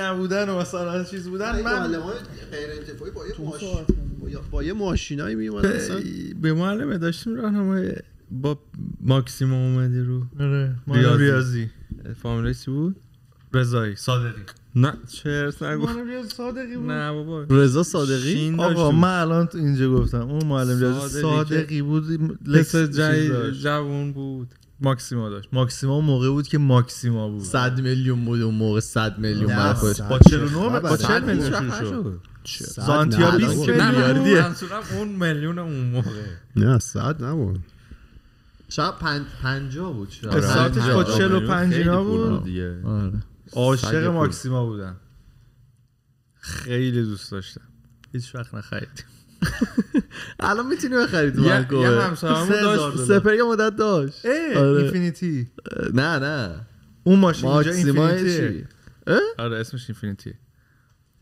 نبودن و مثلا چیز بودن من های غیر انتفاعی با یه ماشین با مثلا به معلمه داشتیم راهنمای با ماکسیم اومدی رو آره ریاضی, ریاضی. چی بود رضایی صادقی نه چرت نگو صادقی بود نه بابا رضا صادقی آقا من الان تو اینجا گفتم اون معلم صادقی, صادقی بود لکس جای جوون بود ماکسیما داشت ماکسیما موقع بود که ماکسیما بود 100 میلیون بود اون موقع 100 میلیون بود خودش با 49 با 40 میلیون شروع شد سانتیا 20 میلیاردیه اون میلیون اون موقع نه 100 نبود شاید 50 بود شاید ساعتش با 45 اینا بود آره. دیگه عاشق ماکسیما بودم خیلی دوست داشتم هیچ وقت نخریدیم الان میتونی بخری تو ونکوور یه همسایه‌مون داشت سپر یه مدت داشت آره. اینفینیتی نه نه اون ماشین اینجا اینفینیتی آره اسمش اینفینیتی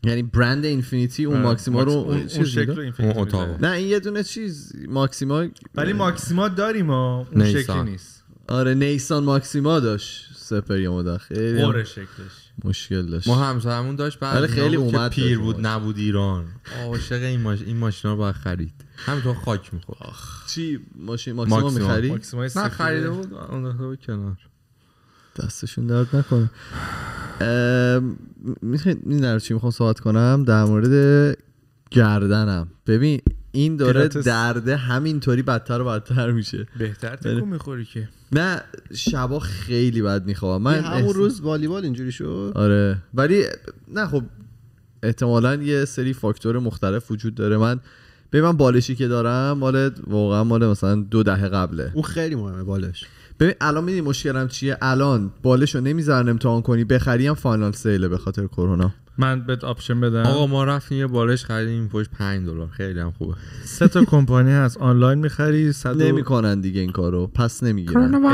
یعنی برند اینفینیتی اون آره، ماکسیما رو اون, اون شکل اینفینیتی نه این یه دونه چیز ماکسیما ولی ماکسیما داریم اون شکلی نیست آره نیسان ماکسیما داشت سپر اومدن خیلی قره شکلش مشکل داشت ما همون داشت بعد خیلی اومد پیر بود نبود ایران عاشق این ماشین این ماشینا رو باید خرید همینطور خاک میخورد چی ماشین ماکسیما میخرید نه خریده بود رو رو کنار دستشون درد نکنه میدونی در چی میخوام صحبت کنم در مورد گردنم ببین این داره درده همینطوری بدتر و بدتر میشه بهتر تکون میخوری که نه شبا خیلی بد میخوام من همون روز والیبال اینجوری شد آره ولی نه خب احتمالا یه سری فاکتور مختلف وجود داره من به من بالشی که دارم مال واقعا مال مثلا دو دهه قبله اون خیلی مهمه بالش ببین الان میدونی مشکلم چیه الان بالش رو نمیذارن امتحان کنی بخری هم فاینال سیله به خاطر کرونا من بهت آپشن بدم آقا ما رفتیم یه بالش خریدیم پوش 5 دلار خیلی هم خوبه سه تا کمپانی هست آنلاین میخری صد نمیکنن دیگه این کارو پس نمیگیرن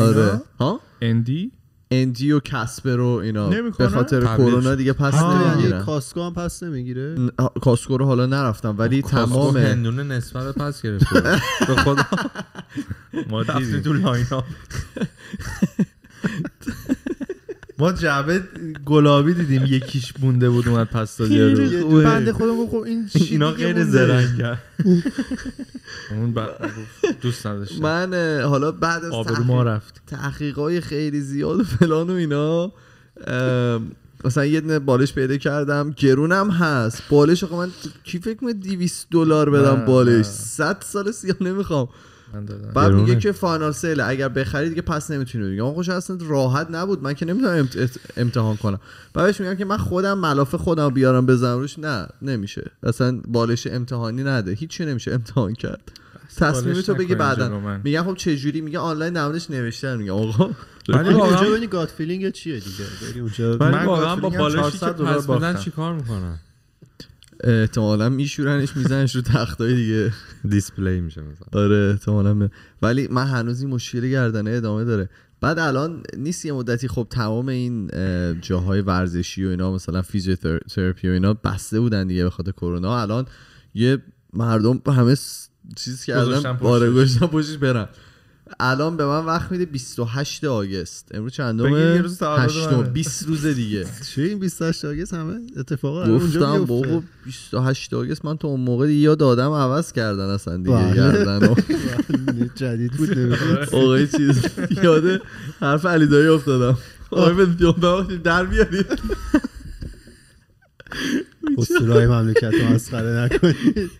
آره ها اندی اندی و کسپر رو اینا به خاطر کرونا دیگه پس نمیگیرن یعنی کاسکو هم پس نمیگیره کاسکو رو حالا نرفتم ولی تمام هندونه نسبت پس گرفت به خدا ما تو ما جعبه گلابی دیدیم یکیش بونده بود اومد پس داد یارو بنده خودم گفت خب این چی اینا غیر زرنگ اون دوست نداشت من حالا بعد از تحقیق... ما رفت خیلی زیاد و فلان و اینا مثلا یه دونه بالش پیدا کردم گرونم هست بالش آقا من کی فکر کنه 200 دلار بدم بالش 100 سال سیاه نمیخوام بعد میگه که فاینال سیله اگر بخرید دیگه پس نمیتونی دیگه اون خوش اصلا راحت نبود من که نمیتونم امتحان کنم بعدش میگم که من خودم ملافه خودم بیارم بزنم روش نه نمیشه اصلا بالش امتحانی نده هیچی نمیشه امتحان کرد تصمیم تو بگی بعدا میگم خب چه جوری میگه آنلاین نمونش نوشتن میگه آقا من بله. اونجا ببینی گاد فیلینگ چیه دیگه بری اونجا من واقعا با بالشی که پس چیکار میکنن احتمالا میشورنش میزنش رو های دیگه دیسپلی میشه مثلا آره احتمالا ولی من هنوز این مشکل گردنه ادامه داره بعد الان نیست یه مدتی خب تمام این جاهای ورزشی و اینا مثلا فیزیوتراپی و اینا بسته بودن دیگه به خاطر کرونا الان یه مردم همه چیز که باره گوشتن پشتش برن الان به من وقت میده 28 آگست امروز چندمه 8 20 روز دیگه چی این 28 آگست همه اتفاقا گفتم بابا 28 آگست من تو اون موقع یاد آدم دادم عوض کردن اصلا دیگه بله. گردن بله، جدید بود آقای چیز یاد حرف علی دایی افتادم آقای بنتیام در بیارید اسطورهای مملکت رو خره نکنید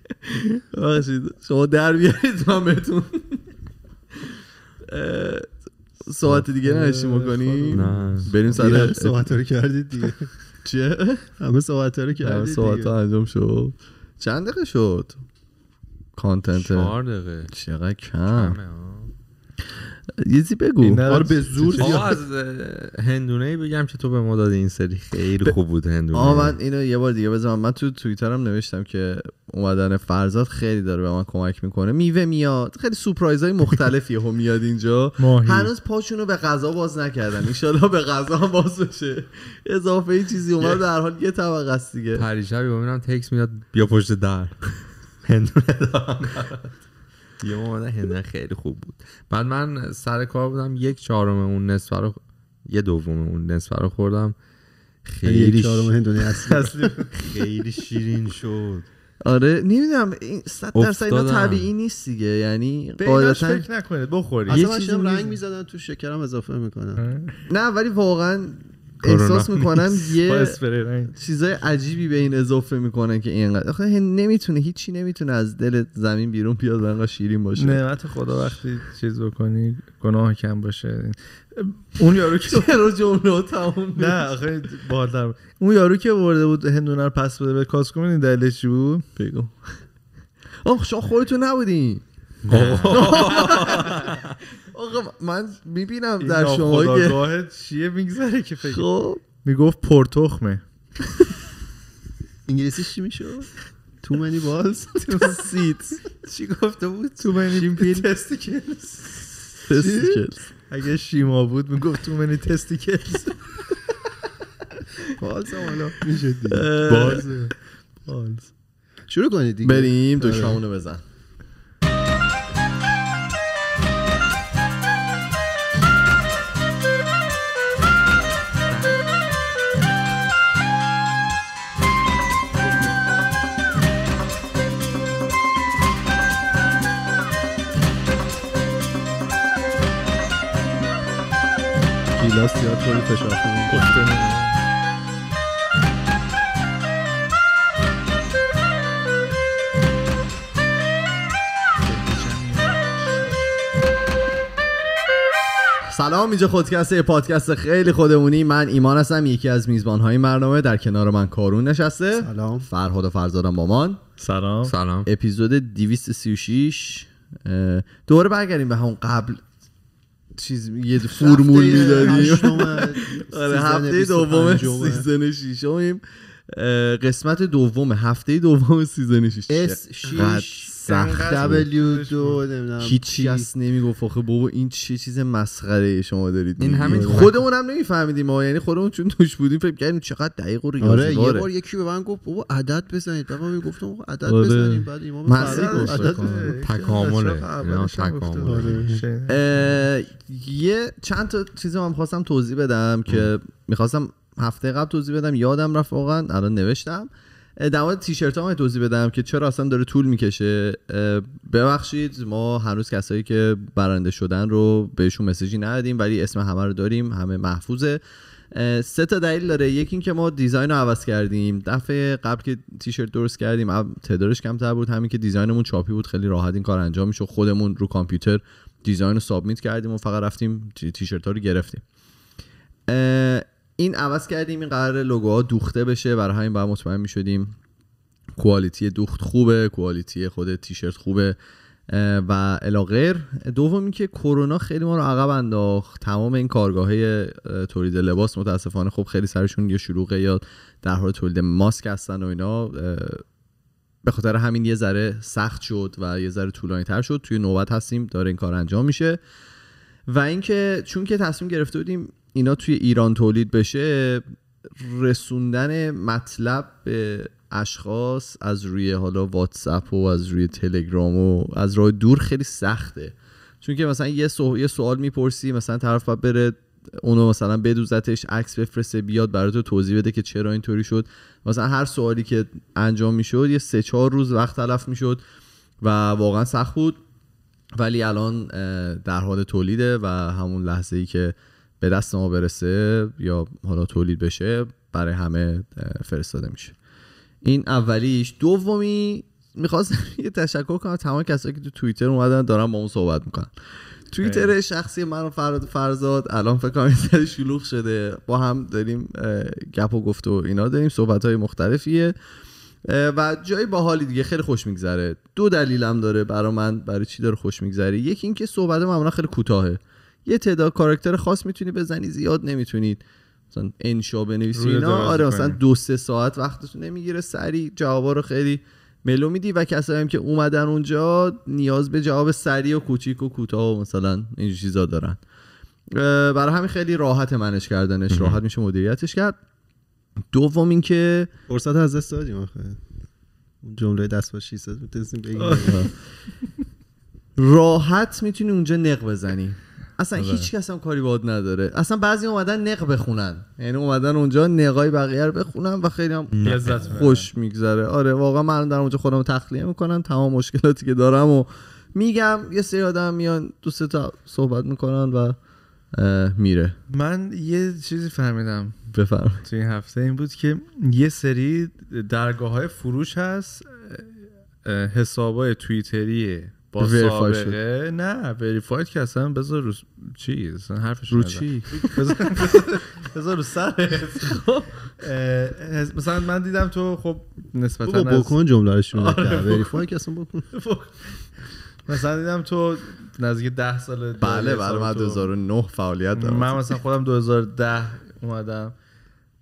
شما در بیارید من بهتون صحبت دیگه نشیم خب. بکنیم بریم سر صحبت رو کردید دیگه چیه؟ همه صحبت رو کردید صحبت انجام شد چند دقیقه شد کانتنت چهار دقیقه چقدر کم یه بگو آره به زور از هندونه بگم که تو به ما این سری خیلی خوب بود هندونه آه من اینو یه بار دیگه بزنم من تو هم نوشتم که اومدن فرزاد خیلی داره به من کمک میکنه میوه میاد خیلی سورپرایز های مختلفی هم میاد اینجا ماهی. هنوز پاشونو به غذا باز نکردن ان به غذا باز بشه اضافه ای چیزی اومد در حال یه طبقه است دیگه پریشب ببینم تکس میاد بیا پشت در هندونه یه اومدن هنده خیلی خوب بود بعد من سر کار بودم یک چهارم اون نصفه رو یه دوم اون نصفه رو خوردم یعنی خیلی چهارم اصلی خیلی شیرین شد آره نمیدونم این 100 درصد اینا طبیعی نیست دیگه یعنی قاعدتا فکر نکنید بخورید اصلا رنگ میزدن تو شکرم اضافه میکنن نه ولی واقعا احساس میکنم یه چیزای عجیبی به این اضافه میکنن که اینقدر آخه نمیتونه هیچی نمیتونه از دل زمین بیرون بیاد و انقدر شیرین باشه نعمت خدا وقتی چیز بکنی گناه کم باشه اون یارو که چرا جمله تموم نه آخه باردم اون یارو که برده بود هندونه رو پس بده به کاسکو میدین دلیلش چی بود بگو آخ شما خودتون نبودین آقا من میبینم در شما که چیه میگذره که فکر خب میگفت پرتخمه انگلیسی چی میشه تو منی باز تو سیت چی گفته بود تو منی تستیکلز تستیکلز اگه شیما بود میگفت تو منی تستیکلز بالز حالا میشه باز باز شروع کنید دیگه بریم دکمه آره. بزن ایلاس خب، بله. سلام اینجا یه پادکست خیلی خودمونی من ایمان هستم یکی از میزبان های برنامه در کنار من کارون نشسته سلام فرهاد و فرزادم من سلام سلام اپیزود 236 دوباره برگردیم به همون قبل چیز یه فرمول میدادی آره هفته دوم سیزن شیشمیم قسمت دوم هفته دوم سیزن شیشه اس 6 سخت دبلیو دو نمیدونم هیچی از نمیگفت آخه بابا این چه چیز مسخره شما دارید این همین آره. خودمون هم نمیفهمیدیم ما یعنی خودمون چون توش بودیم فکر کردیم چقدر دقیق و ریاضی آره یه آره. بار یکی به من گفت بابا عدد بزنید بابا من گفتم عدد آره. بزنید بعد امام عدد تکامل یه چند تا چیزی من خواستم توضیح بدم که میخواستم هفته قبل توضیح بدم یادم رفت واقعا الان نوشتم در مورد تیشرت ها توضیح بدم که چرا اصلا داره طول میکشه ببخشید ما هنوز کسایی که برنده شدن رو بهشون مسیجی ندادیم ولی اسم همه رو داریم همه محفوظه سه تا دلیل داره یکی اینکه ما دیزاین رو عوض کردیم دفعه قبل که تیشرت درست کردیم تعدادش کمتر بود همین که دیزاینمون چاپی بود خیلی راحت این کار انجام میشه خودمون رو کامپیوتر دیزاین رو سابمیت کردیم و فقط رفتیم تیشرت ها رو گرفتیم این عوض کردیم این قرار ها دوخته بشه برای همین باید مطمئن میشدیم کوالیتی دوخت خوبه کوالیتی خود تیشرت خوبه و الاغیر دومی که کرونا خیلی ما رو عقب انداخت تمام این کارگاه های تولید لباس متاسفانه خب خیلی سرشون یه شروع یا در حال تولید ماسک هستن و اینا به خاطر همین یه ذره سخت شد و یه ذره طولانی تر شد توی نوبت هستیم داره این کار انجام میشه و اینکه چون که تصمیم گرفته بودیم اینا توی ایران تولید بشه رسوندن مطلب به اشخاص از روی حالا واتساپ و از روی تلگرام و از راه دور خیلی سخته چون که مثلا یه, سو... یه سوال میپرسی مثلا طرف باید بره اونو مثلا بدوزتش عکس بفرسته بیاد برای تو توضیح بده که چرا اینطوری شد مثلا هر سوالی که انجام میشد یه سه چهار روز وقت تلف میشد و واقعا سخت بود ولی الان در حال تولیده و همون لحظه ای که به دست ما برسه یا حالا تولید بشه برای همه فرستاده میشه این اولیش دومی میخواستم یه تشکر کنم تمام کسایی که تو توییتر اومدن دارن با اون صحبت میکنن توییتر شخصی من و فراد فرزاد الان فکر کنم سر شلوغ شده با هم داریم گپ و گفت و اینا داریم صحبت های مختلفیه و جایی باحالی دیگه خیلی خوش میگذره دو دلیلم داره برای من برای چی داره خوش میگذره یکی اینکه صحبت معمولا خیلی کوتاهه یه تعداد کاراکتر خاص میتونی بزنی زیاد نمیتونید مثلا انشا بنویسی اینا آره مثلا دو سه ساعت وقتتون نمیگیره سریع جوابا رو خیلی ملو میدی و کسایی هم که اومدن اونجا نیاز به جواب سری و کوچیک و کوتاه و مثلا این چیزا دارن برای همین خیلی راحت منش کردنش راحت میشه مدیریتش کرد دوم اینکه فرصت از دست دادیم جمله دست با شیست راحت میتونی اونجا نق بزنی اصلا آره. هیچ کس هم کاری باد نداره اصلا بعضی اومدن نق بخونن یعنی اومدن اونجا نقای بقیه رو بخونن و خیلی هم خوش میگذره آره واقعا من در اونجا خودم تخلیه میکنم تمام مشکلاتی که دارم و میگم یه سری آدم میان دو سه تا صحبت میکنن و میره من یه چیزی فهمیدم بفرم توی این هفته این بود که یه سری درگاه های فروش هست حسابای توییتریه. با سابقه نه وریفاید که اصلا بذار رو چی اصلا حرفش رو چی بذار رو سر خب، مثلا من دیدم تو خب نسبتا بکن جمله رو که آره، وریفاید که اصلا بکن مثلا دیدم تو نزدیک ده سال بله بله من 2009 فعالیت دارم من مثلا خودم 2010 اومدم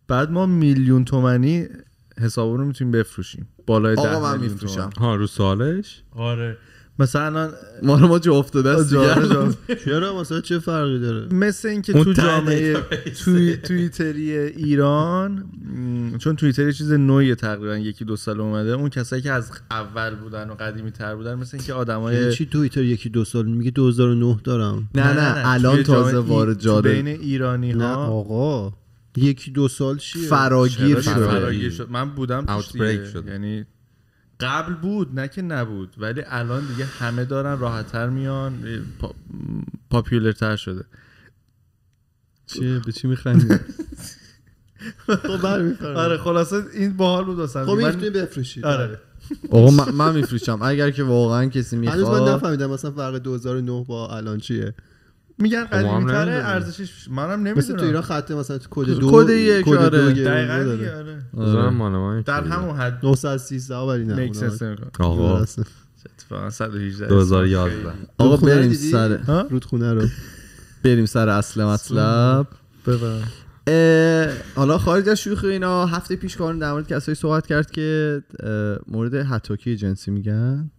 بعد ما میلیون تومنی حساب رو میتونیم بفروشیم بالای 10 آقا من میفروشم ها رو سالش آره مثلا ما رو ما افتاده است چرا مثلا چه فرقی داره مثل اینکه تو جامعه توی ایران چون توییتر چیز نوعی تقریبا یکی دو سال اومده اون کسایی که از اول بودن و قدیمی تر بودن مثل اینکه آدمای یعنی چی توییتر یکی دو سال میگه 2009 دارم نه نه, الان تازه وارد جاده بین ایرانی ها آقا یکی دو سال چیه فراگیر شد. من بودم توش یعنی قبل بود نه که نبود ولی الان دیگه همه دارن راحتتر میان پا... تر شده چیه به چی میخندی خب آره خلاصه این باحال بود اصلا خب من... بفروشید آره. آره آقا من, میفروشم اگر که واقعا کسی میخواد هنوز من نفهمیدم مثلا فرق 2009 با الان چیه میگن خب قدیمی تره ارزشش منم نمیدونم مثل تو ایران خط مثلا کد خب، دو کد یک کد آره دقیقاً آره. آره. آره. در همون حد 913 ولی نه میکسسن آقا اتفاقا 118 2011 آقا بریم سر رودخونه رو بریم سر اصل مطلب ببر حالا خارج از شوخی اینا هفته پیش کارون در مورد کسایی صحبت کرد که مورد حتاکی جنسی میگن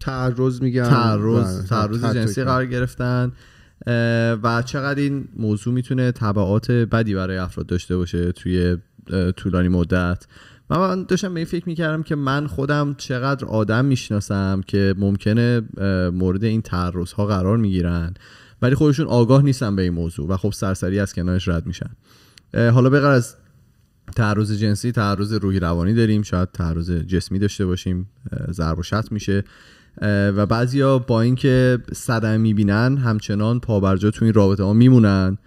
تعرض میگن تعرض بله. تعرض جنسی قرار گرفتن و چقدر این موضوع میتونه تبعات بدی برای افراد داشته باشه توی طولانی مدت من داشتم به این فکر میکردم که من خودم چقدر آدم میشناسم که ممکنه مورد این تعرض ها قرار میگیرن ولی خودشون آگاه نیستن به این موضوع و خب سرسری از کنارش رد میشن حالا بغیر از تعرض جنسی تعرض روحی روانی داریم شاید تعرض جسمی داشته باشیم ضرب و شتم میشه و بعضیا با اینکه صدم میبینن همچنان پابرجا تو این رابطه ها میمونن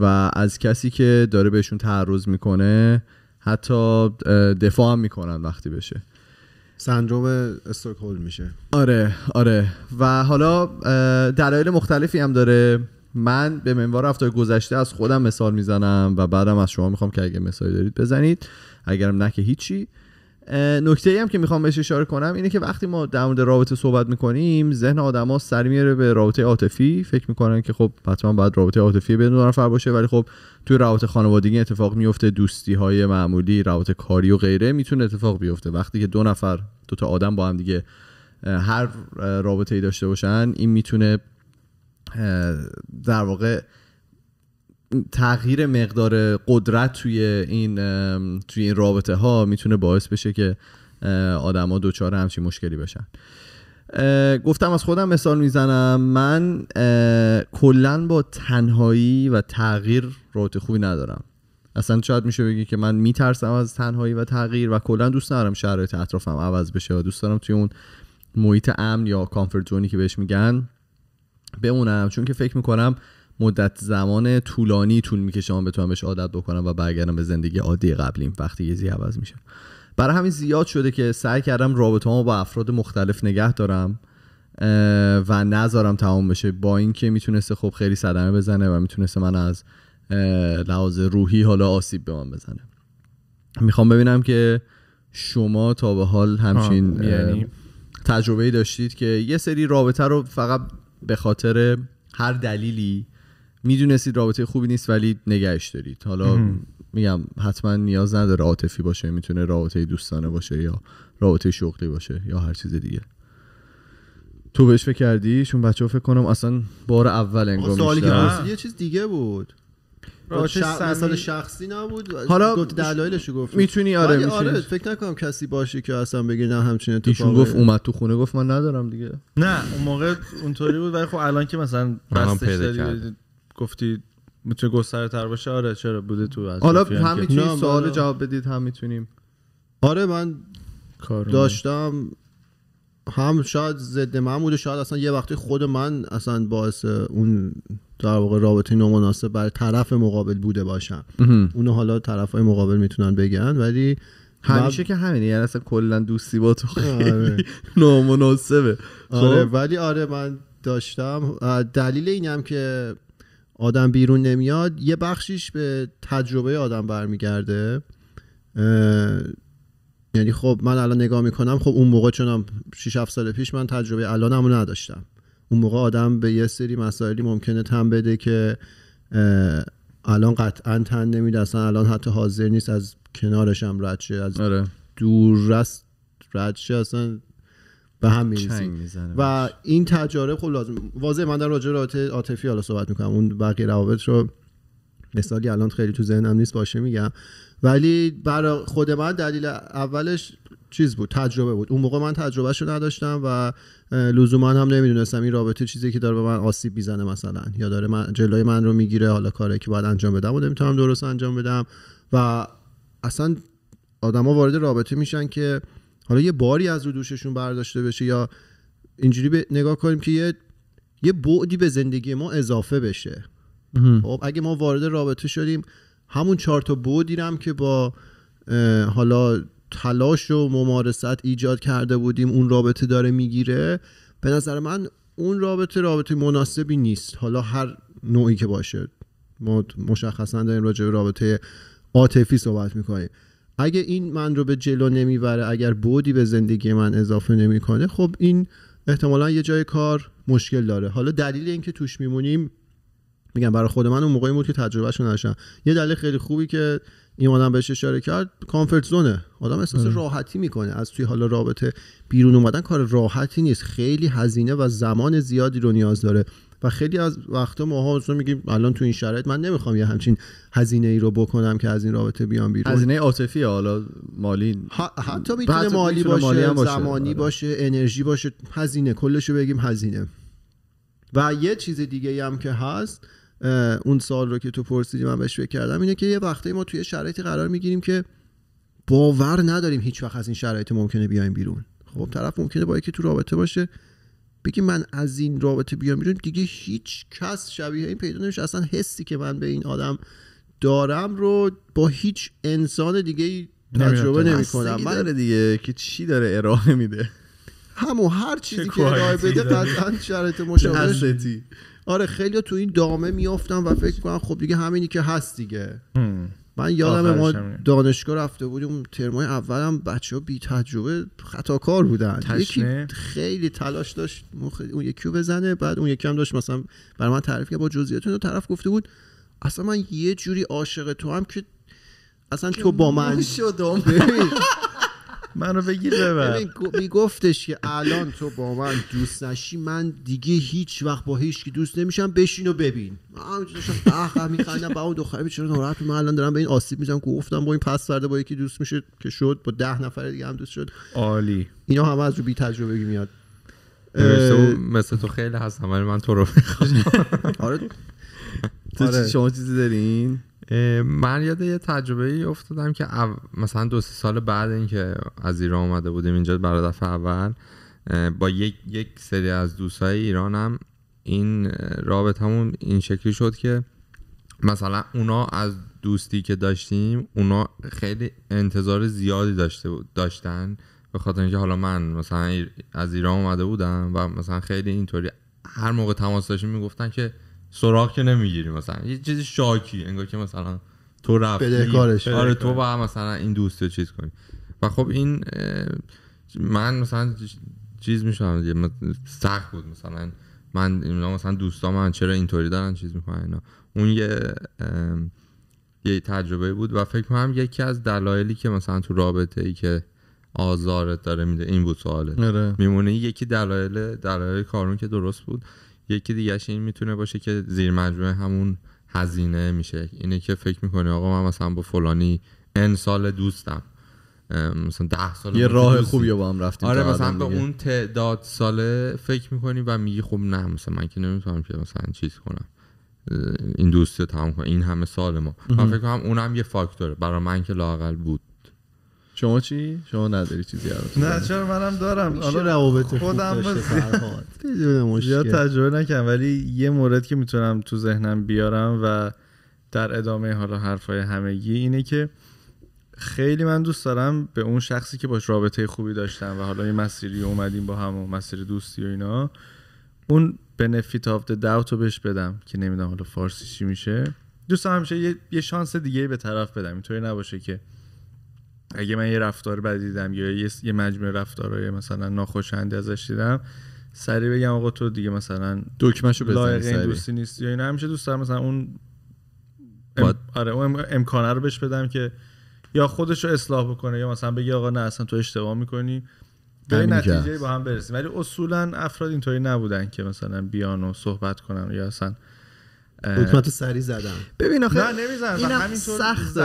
و از کسی که داره بهشون تعرض میکنه حتی دفاع هم میکنن وقتی بشه سندروم استرکول میشه آره آره و حالا دلایل مختلفی هم داره من به منوار هفته گذشته از خودم مثال میزنم و بعدم از شما میخوام که اگه مثالی دارید بزنید اگرم نکه هیچی نکته ای هم که میخوام بهش اشاره کنم اینه که وقتی ما در مورد رابطه صحبت میکنیم ذهن آدما سری میره به رابطه عاطفی فکر میکنن که خب حتما باید رابطه عاطفی بدون دو نفر باشه ولی خب توی رابطه خانوادگی اتفاق میفته دوستی های معمولی رابطه کاری و غیره میتونه اتفاق بیفته وقتی که دو نفر دو تا آدم با هم دیگه هر رابطه ای داشته باشن این میتونه در واقع تغییر مقدار قدرت توی این توی این رابطه ها میتونه باعث بشه که آدما دوچاره همچین مشکلی بشن گفتم از خودم مثال میزنم من کلا با تنهایی و تغییر رابطه خوبی ندارم اصلا شاید میشه بگی که من میترسم از تنهایی و تغییر و کلا دوست ندارم شرایط اطرافم عوض بشه و دوست دارم توی اون محیط امن یا کامفورت که بهش میگن بمونم چون که فکر میکنم مدت زمان طولانی طول میکشه من بتونم بهش عادت بکنم و برگردم به زندگی عادی قبلیم وقتی یه زی عوض میشه برای همین زیاد شده که سعی کردم رابطه با افراد مختلف نگه دارم و نذارم تمام بشه با اینکه میتونسته خب خیلی صدمه بزنه و میتونسته من از لحاظ روحی حالا آسیب به من بزنه میخوام ببینم که شما تا به حال همچین یعنی تجربه داشتید که یه سری رابطه رو فقط به خاطر هر دلیلی میدونستید رابطه خوبی نیست ولی نگهش دارید حالا میگم حتما نیاز نداره عاطفی باشه میتونه رابطه دوستانه باشه یا رابطه شغلی باشه یا هر چیز دیگه تو بهش فکر کردی چون بچه‌ها فکر کنم اصلا بار اول انگار سوالی که یه چیز دیگه بود رابطه شخصی نبود حالا گفت دلایلش گفت میتونی آره میتونی آره فکر نکنم کسی باشه که اصلا بگه نه همچین اتفاقی ایشون گفت اومد تو خونه گفت من ندارم دیگه نه اون موقع اونطوری بود ولی خب الان که مثلا بستش گفتی میتونه گستره تر باشه آره چرا بوده تو حالا هم سوال جواب بدید هم میتونیم آره من داشتم هم شاید ضد من بوده شاید اصلا یه وقتی خود من اصلا باعث اون در واقع رابطه نامناسب بر طرف مقابل بوده باشم اونو حالا طرف های مقابل میتونن بگن ولی همیشه که همینه یعنی اصلا کلا دوستی با تو خیلی آره. نامناسبه آره، خب؟ ولی آره من داشتم دلیل اینم که آدم بیرون نمیاد یه بخشیش به تجربه آدم برمیگرده یعنی خب من الان نگاه میکنم خب اون موقع چونم 6 7 سال پیش من تجربه الانمو نداشتم اون موقع آدم به یه سری مسائلی ممکنه تن بده که الان قطعا تن نمیده اصلا الان حتی حاضر نیست از کنارشم رد شه از آره. دور رست رد شه اصلا به هم میزنه و این تجارب خب لازم واضح من در راجع رابطه عاطفی حالا صحبت میکنم اون بقیه روابط رو مثالی الان خیلی تو ذهنم نیست باشه میگم ولی برای خود من دلیل اولش چیز بود تجربه بود اون موقع من تجربهش رو نداشتم و لزوما هم نمیدونستم این رابطه چیزی که داره به من آسیب میزنه مثلا یا داره من جلوی من رو میگیره حالا کاری که باید انجام بدم و نمیتونم درست انجام بدم و اصلا آدما وارد رابطه میشن که حالا یه باری از رو دوششون برداشته بشه یا اینجوری به نگاه کنیم که یه یه بعدی به زندگی ما اضافه بشه خب اگه ما وارد رابطه شدیم همون چهار تا بعدی هم که با حالا تلاش و ممارست ایجاد کرده بودیم اون رابطه داره میگیره به نظر من اون رابطه رابطه مناسبی نیست حالا هر نوعی که باشه ما مشخصا داریم راجع به رابطه عاطفی صحبت میکنیم اگه این من رو به جلو نمیبره اگر بودی به زندگی من اضافه نمیکنه خب این احتمالا یه جای کار مشکل داره حالا دلیل اینکه توش میمونیم میگم برای خود من اون موقعی بود که تجربهشو نداشتم یه دلیل خیلی خوبی که این آدم بهش اشاره کرد کامفورت زونه آدم احساس آره. راحتی میکنه از توی حالا رابطه بیرون اومدن کار راحتی نیست خیلی هزینه و زمان زیادی رو نیاز داره و خیلی از وقتا ماها اصلا میگیم الان تو این شرایط من نمیخوام یه همچین هزینه ای رو بکنم که از این رابطه بیام بیرون هزینه عاطفی حالا مالی حتی میتونه مالی باشه, مالی باشه زمانی آره. باشه انرژی باشه هزینه کلش رو بگیم هزینه و یه چیز دیگه هم که هست اون سال رو که تو پرسیدی من بهش فکر کردم اینه که یه وقته ما توی شرایطی قرار میگیریم که باور نداریم هیچ وقت از این شرایط ممکنه بیایم بیرون خب طرف ممکنه با که تو رابطه باشه بگی من از این رابطه بیام بیرون دیگه هیچ کس شبیه این پیدا نمیشه اصلا حسی که من به این آدم دارم رو با هیچ انسان دیگه تجربه نمیکنم من داره دیگه که چی داره ارائه میده همون هر چیزی که ارائه بده قطعا شرط مشابهش آره خیلی تو این دامه میافتم و فکر کنم خب دیگه همینی که هست دیگه من یادم ما دانشگاه رفته بودیم ترمای اولم بچه ها بی تجربه خطاکار بودن تشنه. یکی خیلی تلاش داشت اون یکی رو بزنه بعد اون یکی هم داشت مثلا برای من تعریف کرد با جزئیاتون طرف گفته بود اصلا من یه جوری عاشق تو هم که اصلا تو با من منو بگیر ببر میگفتش که الان تو با من دوست نشی من دیگه هیچ وقت با هیچ دوست نمیشم بشین و ببین من داشتم قهقه میخندم با اون دختره چرا ناراحت من الان دارم به این آسیب میزنم گفتم با این پس فرده با یکی دوست میشه که شد با ده نفر دیگه هم دوست شد عالی اینا همه از رو بی تجربه میاد مثل تو خیلی هستم من تو رو آره. آره تو شما چیزی دارین من یاد یه تجربه ای افتادم که مثلا دو سه سال بعد اینکه از ایران اومده بودیم اینجا برای دفعه اول با یک, یک سری از دوستای ایرانم این رابطمون این شکلی شد که مثلا اونا از دوستی که داشتیم اونا خیلی انتظار زیادی داشته داشتن به خاطر اینکه حالا من مثلا از ایران اومده بودم و مثلا خیلی اینطوری هر موقع تماس داشتیم میگفتن که سراغ که نمیگیری مثلا یه چیزی شاکی انگار که مثلا تو رفتی آره تو با مثلا این دوست چیز کنی و خب این من مثلا چیز میشم سخت بود مثلا من مثلا دوستان من چرا اینطوری دارن چیز میکنن اینا اون یه یه تجربه بود و فکر کنم یکی از دلایلی که مثلا تو رابطه ای که آزارت داره میده این بود سواله آره. میمونه یکی دلایل دلایل کارون که درست بود یکی دیگه این میتونه باشه که زیر مجموعه همون هزینه میشه اینه که فکر میکنه آقا من مثلا با فلانی ان سال دوستم مثلا ده سال یه راه خوبی با هم رفتیم آره مثلا به اون تعداد ساله فکر میکنی و میگی خب نه مثلا من که نمیتونم که مثلا چیز کنم این دوستی رو تمام کنم این همه سال ما من فکر کنم اونم یه فاکتوره برای من که لاقل بود شما چی؟ شما نداری چیزی هم نه چرا منم دارم حالا روابط خودم بدون مشکل تجربه نکنم ولی یه مورد که میتونم تو ذهنم بیارم و در ادامه حالا حرفای همگی اینه که خیلی من دوست دارم به اون شخصی که باش رابطه خوبی داشتم و حالا یه مسیری اومدیم با هم و مسیر دوستی و اینا اون به نفیت د داوت رو بهش بدم که نمیدونم حالا فارسی چی میشه دوست دارم همیشه یه،, یه شانس دیگه به طرف بدم اینطوری نباشه که اگه من یه رفتار بد دیدم یا یه, مجموعه رفتارهای مثلا ناخوشایند ازش دیدم سری بگم آقا تو دیگه مثلا دکمهشو بزنی این دوستی نیست یا اینو همیشه دوست دارم مثلا اون آره امکانه رو بهش بدم که یا خودش رو اصلاح بکنه یا مثلا بگی آقا نه اصلا تو اشتباه میکنی به نتیجه با هم برسیم ولی اصولا افراد اینطوری نبودن که مثلا بیان و صحبت کنن یا اصلا حکمت سری زدم ببین آخه نه نمیزن این هم سخت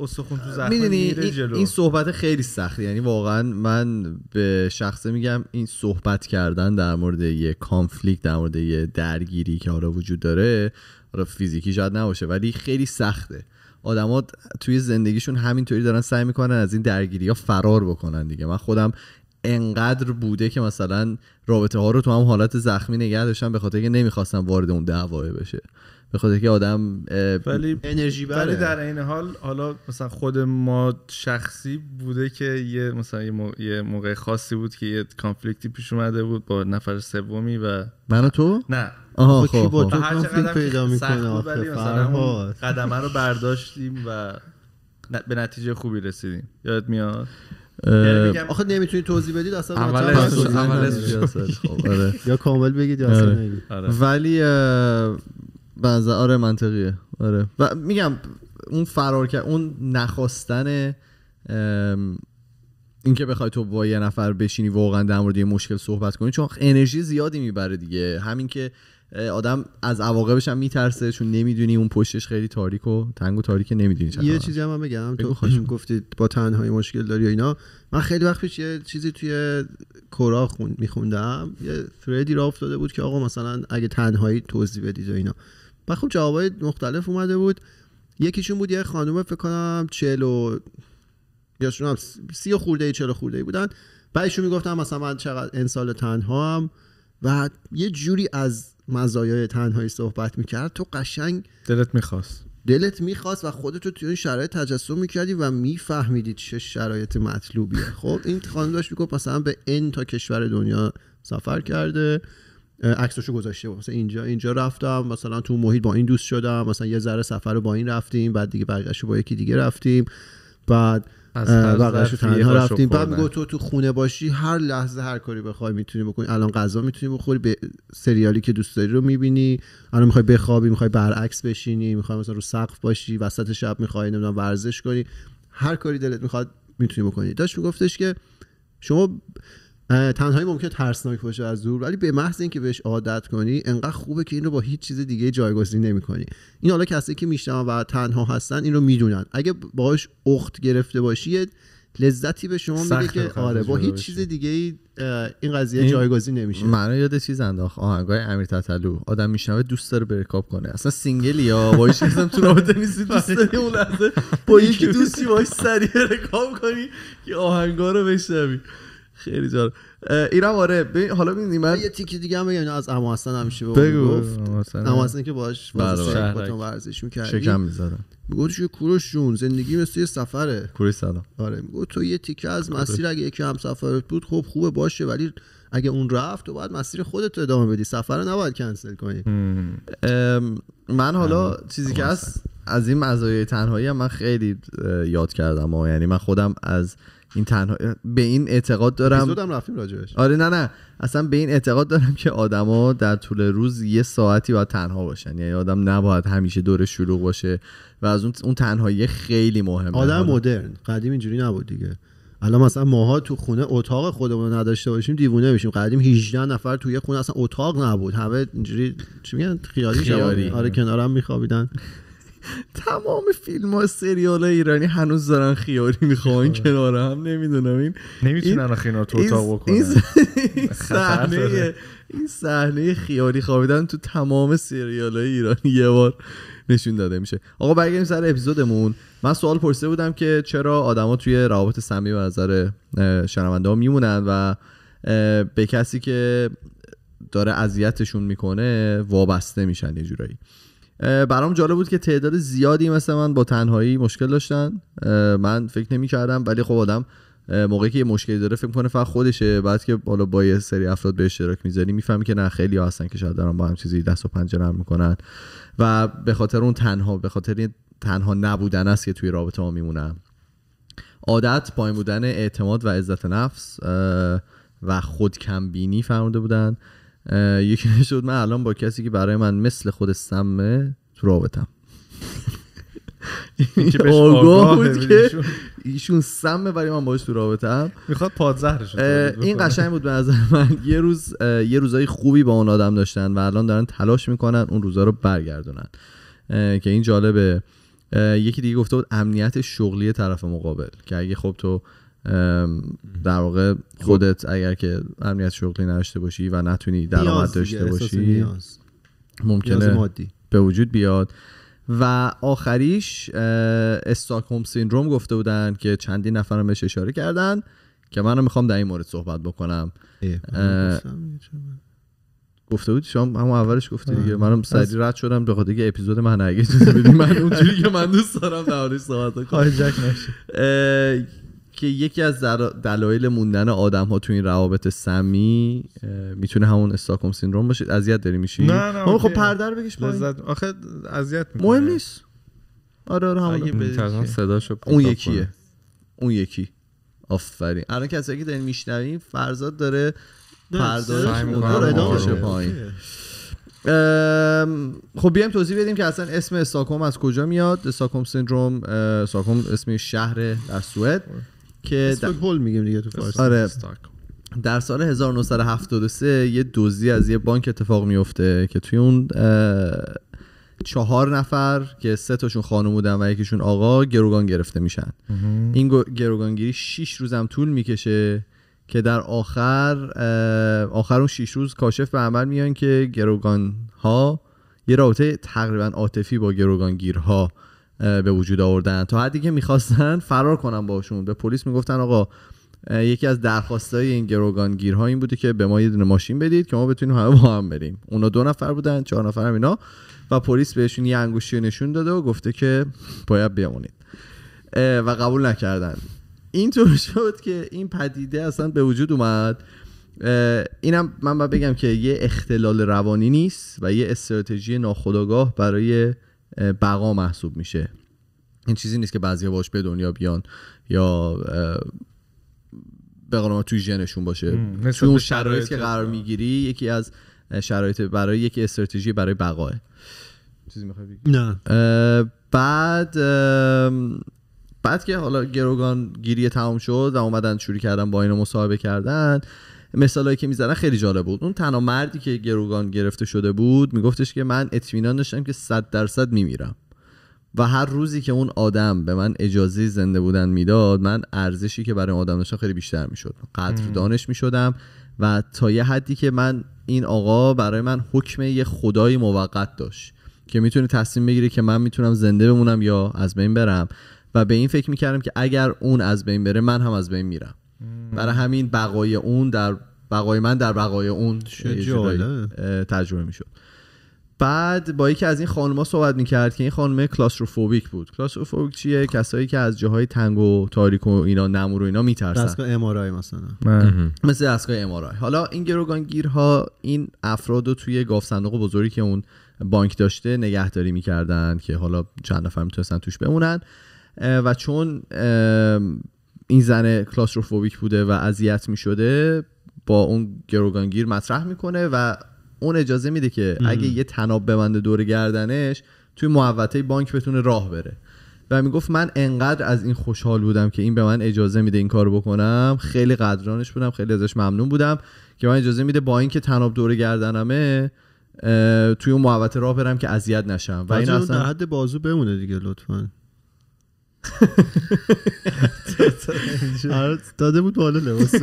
استخون تو زخم میدونی این, این صحبت خیلی سخته یعنی واقعا من به شخصه میگم این صحبت کردن در مورد یه کانفلیکت در مورد یه درگیری که حالا وجود داره حالا فیزیکی شاید نباشه ولی خیلی سخته آدمات توی زندگیشون همینطوری دارن سعی میکنن از این درگیری ها فرار بکنن دیگه من خودم انقدر بوده که مثلا رابطه ها رو تو هم حالت زخمی نگه داشتن به خاطر که نمیخواستن وارد اون دعوا بشه به خاطر که آدم ولی انرژی بره ولی در این حال حالا مثلا خود ما شخصی بوده که یه مثلا یه موقع خاصی بود که یه کانفلیکتی پیش اومده بود با نفر سومی و من تو نه آها خب با خب. تو کانفلیکت پیدا میکنه قدمه رو برداشتیم و به نتیجه خوبی رسیدیم یاد میاد یعنی آخه نمیتونی توضیح بدید اصلا اول خب، آره. یا کامل بگید یا اصلا آره. آره. ولی بعضا آره منطقیه آره و میگم اون فرار کرد اون نخواستن اینکه بخوای تو با یه نفر بشینی واقعا در مورد یه مشکل صحبت کنی چون انرژی زیادی میبره دیگه همین که آدم از عواقبش هم میترسه چون نمیدونی اون پشتش خیلی تاریک و تنگ و تاریک نمیدونی یه چیزی هم, هم بگم تو گفتید با تنهایی مشکل داری و اینا من خیلی وقت پیش یه چیزی توی کورا خون میخوندم یه ثردی را افتاده بود که آقا مثلا اگه تنهایی توضیح بدید و اینا و خب جوابای مختلف اومده بود یکیشون بود یه خانم فکر کنم 40 و یا هم 30 خورده 40 خورده بودن بعدشون میگفتم مثلا من چقدر انسان تنها هم و یه جوری از مزایای تنهایی صحبت میکرد تو قشنگ دلت میخواست دلت میخواست و خودتو توی این شرایط تجسم میکردی و میفهمیدی چه شرایط مطلوبیه خب این خانم داشت میگفت مثلا به ان تا کشور دنیا سفر کرده عکسشو گذاشته مثلا اینجا اینجا رفتم مثلا تو محیط با این دوست شدم مثلا یه ذره سفر رو با این رفتیم بعد دیگه برگشت با یکی دیگه رفتیم بعد بغلش تنها رفتیم بعد میگو تو تو خونه باشی هر لحظه هر کاری بخوای میتونی بکنی الان غذا میتونی بخوری به سریالی که دوست داری رو میبینی الان میخوای بخوابی میخوای برعکس بشینی میخوای مثلا رو سقف باشی وسط شب میخوای نمیدونم ورزش کنی هر کاری دلت میخواد میتونی بکنی داشت میگفتش که شما تنهایی ممکنه ترسناک باشه از دور ولی به محض اینکه بهش عادت کنی انقدر خوبه که این رو با هیچ چیز دیگه جایگزین نمیکنی این حالا کسی که میشنون و تنها هستن این رو میدونن اگه باهاش اخت گرفته باشی لذتی به شما میده که آره با هیچ چیز دیگه این قضیه جایگزین نمیشه من یاد چیز انداخ آهنگای امیر تتلو آدم میشنوه دوست داره بریکاپ کنه اصلا سینگل یا با هیچ تو رابطه نیستی دوست آره. داری اون لحظه با یکی دوستی سریع کنی که آهنگا بشنوی خیلی جالب ایرم آره ببین حالا ببین من یه تیکی دیگه هم بگم از اما حسن همیشه به بگو گفت اما حسن که باهاش بله، بله. شرکتون ورزش می‌کردی شکم می‌زدن میگفت که کوروش جون زندگی مثل یه سفره کوروش سلام آره میگفت تو یه تیکه از آره. مسیر اگه یکی هم سفرت بود خب خوبه باشه ولی اگه اون رفت تو باید مسیر خودت رو ادامه بدی سفر رو نباید کنسل کنی من حالا چیزی که هست از این مزایای تنهایی من خیلی یاد کردم یعنی من خودم از این تنها به این اعتقاد دارم رفتیم آره نه نه اصلا به این اعتقاد دارم که آدما در طول روز یه ساعتی باید تنها باشن یعنی آدم نباید همیشه دور شلوغ باشه و از اون اون تنهایی خیلی مهمه آدم مدرن قدیم اینجوری نبود دیگه الان مثلا ماها تو خونه اتاق خودمون نداشته باشیم دیوونه میشیم قدیم 18 نفر تو یه خونه اصلا اتاق نبود همه اینجوری چی میگن خیالی, خیالی. آره کنارم میخوابیدن تمام فیلم ها سریال ایرانی هنوز دارن خیاری میخواین آره. کنار هم نمیدونم این نمیتونن خیلی تو اتاق بکنن این صحنه این خیاری خوابیدن تو تمام سریال های ایرانی یه بار نشون داده میشه آقا برگردیم سر اپیزودمون من سوال پرسیده بودم که چرا آدما توی روابط سمی و نظر شنونده ها میمونن و به کسی که داره اذیتشون میکنه وابسته میشن یه جورایی برام جالب بود که تعداد زیادی مثل من با تنهایی مشکل داشتن من فکر نمی کردم ولی خب آدم موقعی که یه مشکلی داره فکر کنه فقط خودشه بعد که بالا با یه سری افراد به اشتراک میذاری میفهمی که نه خیلی ها هستن که شاید دارن با هم چیزی دست و پنجه نرم میکنن و به خاطر اون تنها به خاطر تنها نبودن است که توی رابطه ها میمونم عادت پایین بودن اعتماد و عزت نفس و خودکمبینی فرموده بودن یکی شد من الان با کسی که برای من مثل خود سمه تو رابطم آگاه بود که ایشون سمه برای من باش تو رابطم میخواد پادزهرش این قشنگ بود به نظر من یه روز یه روزای خوبی با اون آدم داشتن و الان دارن تلاش میکنن اون روزا رو برگردونن که این جالبه یکی دیگه گفته بود امنیت شغلی طرف مقابل که اگه خب تو در واقع خب. خودت اگر که امنیت شغلی نداشته باشی و نتونی درآمد داشته باشی ممکنه به وجود بیاد و آخریش استاکوم سیندروم گفته بودن که چندین نفرم بهش اشاره کردن که منم میخوام در این مورد صحبت بکنم گفته بود شما همون اولش گفته دیگه منم سری رد شدم به خاطر اپیزود من اگه من اونجوری که من دوست دارم در صحبت که یکی از دلایل موندن آدم ها تو این روابط سمی میتونه همون استاکوم سیندروم باشه اذیت داری میشی نه نه خب پردر بکش لذت آخه اذیت مهم نیست آره آره همون صداشو اون یکیه اون یکی آفرین الان کسایی که دارین میشنوین فرزاد داره پردازش ادامه آره. پایین خب بیایم توضیح بدیم که اصلا اسم استاکوم از کجا میاد استاکوم سیندروم استاکوم اسم شهر در سوئد که میگیم دیگه تو فارسی آره. در سال 1973 یه دوزی از یه بانک اتفاق میفته که توی اون چهار نفر که سه تاشون خانم بودن و یکیشون آقا گروگان گرفته میشن این گروگانگیری 6 روزم طول میکشه که در آخر آخر اون 6 روز کاشف به عمل میان که گروگان ها یه رابطه تقریبا عاطفی با گروگانگیرها به وجود آوردن تا حدی که میخواستن فرار کنن باشون به پلیس میگفتن آقا یکی از درخواستای این گروگانگیرها این بوده که به ما یه دونه ماشین بدید که ما بتونیم همه با هم بریم اونا دو نفر بودن چهار نفر هم اینا و پلیس بهشون یه انگوشی نشون داده و گفته که باید بمونید و قبول نکردن اینطور شد که این پدیده اصلا به وجود اومد اینم من باید بگم که یه اختلال روانی نیست و یه استراتژی ناخودآگاه برای بقا محسوب میشه این چیزی نیست که بعضی باش به دنیا بیان یا به قول ما توی ژنشون باشه توی اون شرایط که قرار میگیری یکی از شرایط برای یک استراتژی برای بقاه چیزی میخوای نه بعد بعد که حالا گروگان گیری تمام شد و اومدن شروع کردن با اینو مصاحبه کردن مثالایی که میزدن خیلی جالب بود اون تنها مردی که گروگان گرفته شده بود میگفتش که من اطمینان داشتم که 100 درصد میمیرم و هر روزی که اون آدم به من اجازه زنده بودن میداد من ارزشی که برای آدم داشتم خیلی بیشتر میشد قدردانش میشدم و تا یه حدی که من این آقا برای من حکم یه خدای موقت داشت که میتونه تصمیم بگیره که من میتونم زنده بمونم یا از بین برم و به این فکر میکردم که اگر اون از بین بره من هم از بین میرم برای همین بقای اون در بقای من در بقای اون تجربه میشد بعد با یکی از این خانما صحبت میکرد که این خانم کلاستروفوبیک بود کلاستروفوبیک چیه کسایی که از جاهای تنگ و تاریک و اینا نمور و اینا میترسن دستگاه امارای مثلا مثل دستگاه امارای حالا این گروگانگیرها این افراد رو توی گاف صندوق بزرگی که اون بانک داشته نگهداری میکردن که حالا چند نفر میتونستن توش بمونن و چون این زن کلاستروفوبیک بوده و اذیت میشده با اون گروگانگیر مطرح میکنه و اون اجازه میده که اگه یه تناب ببنده دور گردنش توی محوطه بانک بتونه راه بره و میگفت من انقدر از این خوشحال بودم که این به من اجازه میده این کار بکنم خیلی قدرانش بودم خیلی ازش ممنون بودم که من اجازه میده با اینکه تناب دور گردنمه توی اون محوطه راه برم که اذیت نشم و این اصلا حد بازو بمونه دیگه لطفا آره، داده بود بالا لباس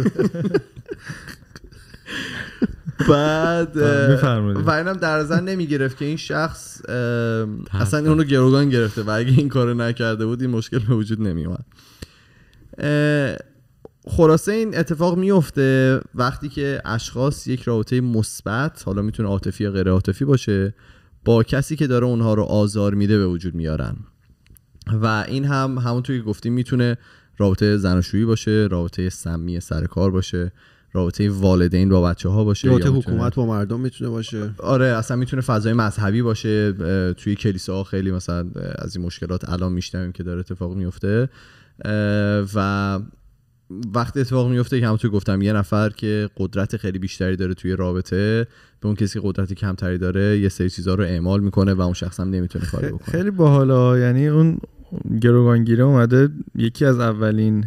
بعد و اینم در زن نمی گرفت که این شخص اصلا اونو گروگان گرفته و اگه این کارو نکرده بود این مشکل به وجود نمی اومد خلاصه این اتفاق میفته وقتی که اشخاص یک رابطه مثبت حالا میتونه عاطفی یا غیر عاطفی باشه با کسی که داره اونها رو آزار میده به وجود میارن و این هم همونطور که گفتیم میتونه رابطه زناشویی باشه رابطه سمی سر کار باشه رابطه والدین با بچه ها باشه رابطه حکومت با مردم میتونه باشه آره اصلا میتونه فضای مذهبی باشه توی کلیسا ها خیلی مثلا از این مشکلات الان میشنویم که داره اتفاق میفته و وقتی اتفاق میفته که همونطور گفتم یه نفر که قدرت خیلی بیشتری داره توی رابطه به اون کسی که قدرت کمتری داره یه سری چیزها رو اعمال میکنه و اون شخص هم نمیتونه کاری بکنه خیلی باحاله یعنی اون گروگانگیره اومده یکی از اولین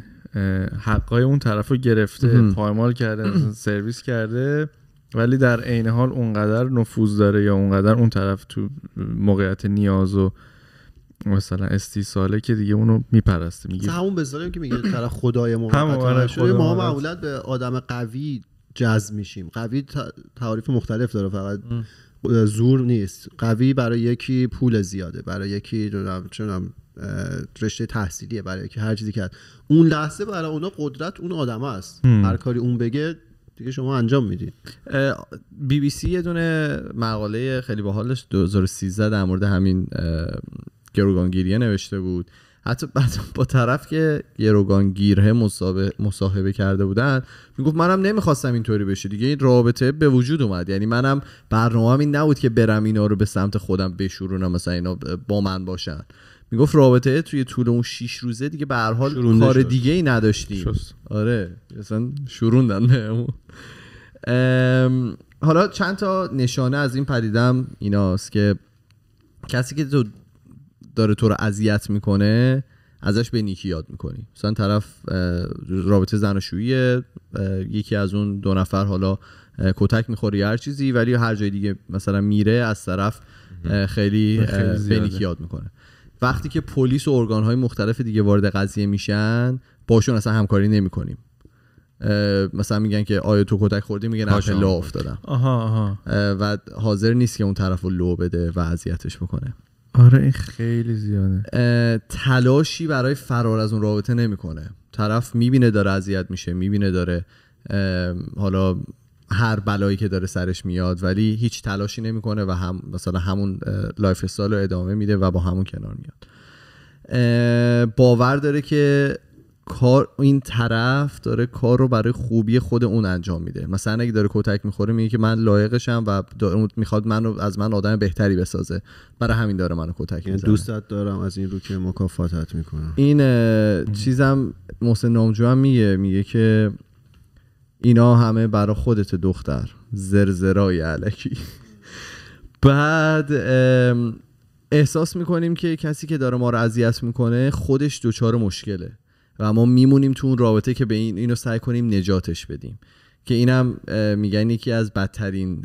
حقای اون طرف رو گرفته پایمال کرده سرویس کرده ولی در عین حال اونقدر نفوذ داره یا اونقدر اون طرف تو موقعیت نیاز و مثلا استیصاله که دیگه اونو میپرسته میگه همون بذاریم که میگه طرف خدای آره، خدا ما معمولا به آدم قوی جذب میشیم قوی تعاریف مختلف داره فقط زور نیست قوی برای یکی پول زیاده برای یکی چونم رشته تحصیلیه برای که هر چیزی کرد اون لحظه برای اونا قدرت اون آدم است هر کاری اون بگه دیگه شما انجام میدی بی بی سی یه دونه مقاله خیلی باحالش 2013 در مورد همین گروگانگیریه نوشته بود حتی با طرف که گروگانگیره مصاحبه کرده بودن میگفت منم نمیخواستم اینطوری بشه دیگه این رابطه به وجود اومد یعنی منم برنامه این نبود که برم اینا رو به سمت خودم بشورونم مثلا اینا با من باشن میگفت رابطه توی طول اون 6 روزه دیگه به هر حال کار دیگه ای نداشتیم آره اصلا شروندن بهمون حالا چند تا نشانه از این پدیدم ایناست که کسی که تو داره تو رو اذیت میکنه ازش به نیکی یاد میکنی مثلا طرف رابطه شویه یکی از اون دو نفر حالا کتک میخوری هر چیزی ولی هر جای دیگه مثلا میره از طرف خیلی, خیلی به نیکی یاد میکنه وقتی که پلیس و های مختلف دیگه وارد قضیه میشن باشون اصلا همکاری نمیکنیم مثلا میگن که آیا تو کتک خوردی میگن نه افتادم آها آها. و حاضر نیست که اون طرف رو لو بده و اذیتش بکنه آره این خیلی زیاده تلاشی برای فرار از اون رابطه نمیکنه طرف میبینه داره اذیت میشه میبینه داره حالا هر بلایی که داره سرش میاد ولی هیچ تلاشی نمیکنه و هم مثلا همون لایف استایل رو ادامه میده و با همون کنار میاد باور داره که کار این طرف داره کار رو برای خوبی خود اون انجام میده مثلا اگه داره کتک میخوره میگه که من لایقشم و میخواد منو از من آدم بهتری بسازه برای همین داره منو کتک یعنی میزنه دوستت دارم از این رو که مکافاتت میکنم این چیزم محسن نامجو هم میگه میگه که اینا همه برا خودت دختر زرزرای علکی بعد احساس میکنیم که کسی که داره ما رو اذیت میکنه خودش دچار مشکله و ما میمونیم تو اون رابطه که به این اینو سعی کنیم نجاتش بدیم که اینم میگن یکی از بدترین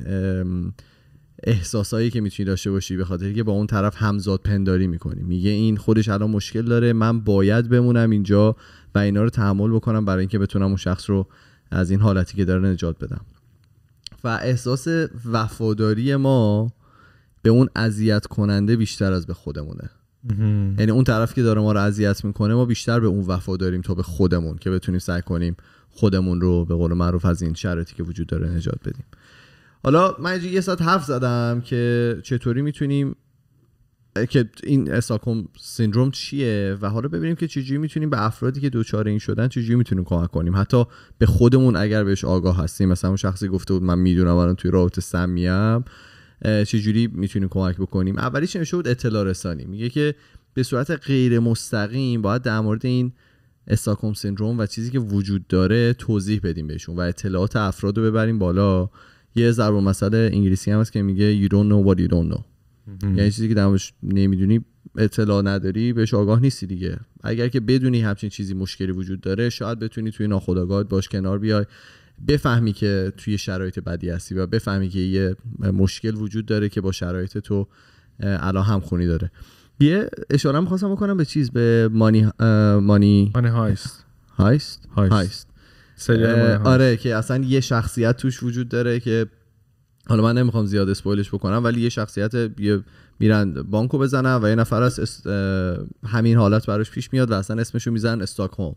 احساسایی که میتونی داشته باشی به خاطر که با اون طرف همزاد پنداری میکنی میگه این خودش الان مشکل داره من باید بمونم اینجا و اینا رو تحمل بکنم برای اینکه بتونم اون شخص رو از این حالتی که داره نجات بدم و احساس وفاداری ما به اون اذیت کننده بیشتر از به خودمونه یعنی اون طرف که داره ما رو اذیت میکنه ما بیشتر به اون وفاداریم تا به خودمون که بتونیم سعی کنیم خودمون رو به قول معروف از این شرایطی که وجود داره نجات بدیم حالا من یه ساعت حرف زدم که چطوری میتونیم که این استاکوم سیندروم چیه و حالا ببینیم که چجوری میتونیم به افرادی که دوچاره این شدن چجوری میتونیم کمک کنیم حتی به خودمون اگر بهش آگاه هستیم مثلا اون شخصی گفته بود من میدونم الان توی رابطه سمیم چجوری میتونیم کمک بکنیم اولیش نمیشه بود اطلاع رسانی میگه که به صورت غیر مستقیم باید در مورد این استاکوم سیندروم و چیزی که وجود داره توضیح بدیم بهشون و اطلاعات افراد رو ببریم بالا یه ضرب مسئله انگلیسی هم هست که میگه you don't know یعنی چیزی که درمش نمیدونی اطلاع نداری بهش آگاه نیستی دیگه اگر که بدونی همچین چیزی مشکلی وجود داره شاید بتونی توی ناخودآگاه باش کنار بیای بفهمی که توی شرایط بدی هستی و بفهمی که یه مشکل وجود داره که با شرایط تو الان همخونی داره یه اشاره میخواستم بکنم به چیز به مانی مانی مانی هایست هایست هایست, هایست. آره که اصلا یه شخصیت توش وجود داره که حالا من نمیخوام زیاد اسپویلش بکنم ولی یه شخصیت یه میرن بانکو بزنن و یه نفر از همین حالت براش پیش میاد و اصلا اسمشو میزنن استاکهلم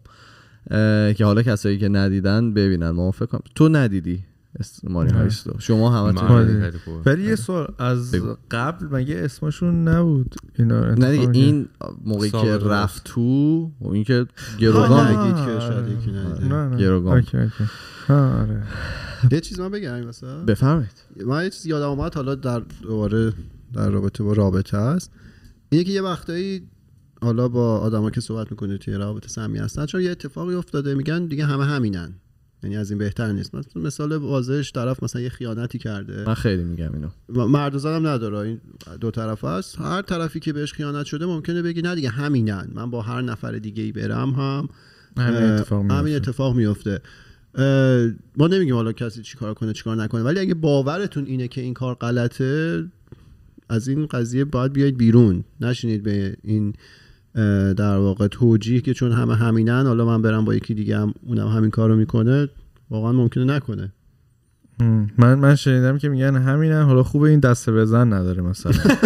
که حالا کسایی که ندیدن ببینن موافقم تو ندیدی ماری هایستو شما همه ولی یه آره. سوال از قبل مگه اسمشون نبود اینا نه دیگه این موقعی که رفت تو این که گروگان بگید که شاید یکی ندیده گروگان یه چیز من بگم مثلا بفهمید من یه چیز یادم اومد حالا در دوباره در رابطه با رابطه است اینه که یه وقتایی حالا با آدما که صحبت میکنه توی رابطه سمی هستن چون یه اتفاقی افتاده میگن دیگه همه همینن یعنی از این بهتر نیست مثلا مثال واضحش طرف مثلا یه خیانتی کرده من خیلی میگم اینو مرد و نداره این دو طرف است هر طرفی که بهش خیانت شده ممکنه بگی نه دیگه همینن من با هر نفر دیگه ای برم هم همین اتفاق همین اتفاق میفته. ما نمیگیم حالا کسی چیکار کنه چیکار نکنه ولی اگه باورتون اینه که این کار غلطه از این قضیه باید بیاید بیرون نشینید به این در واقع توجیه که چون همه همینن حالا من برم با یکی دیگه هم اونم همین کارو میکنه واقعا ممکنه نکنه من من شنیدم که میگن همینن حالا خوب این دسته بزن نداره مثلا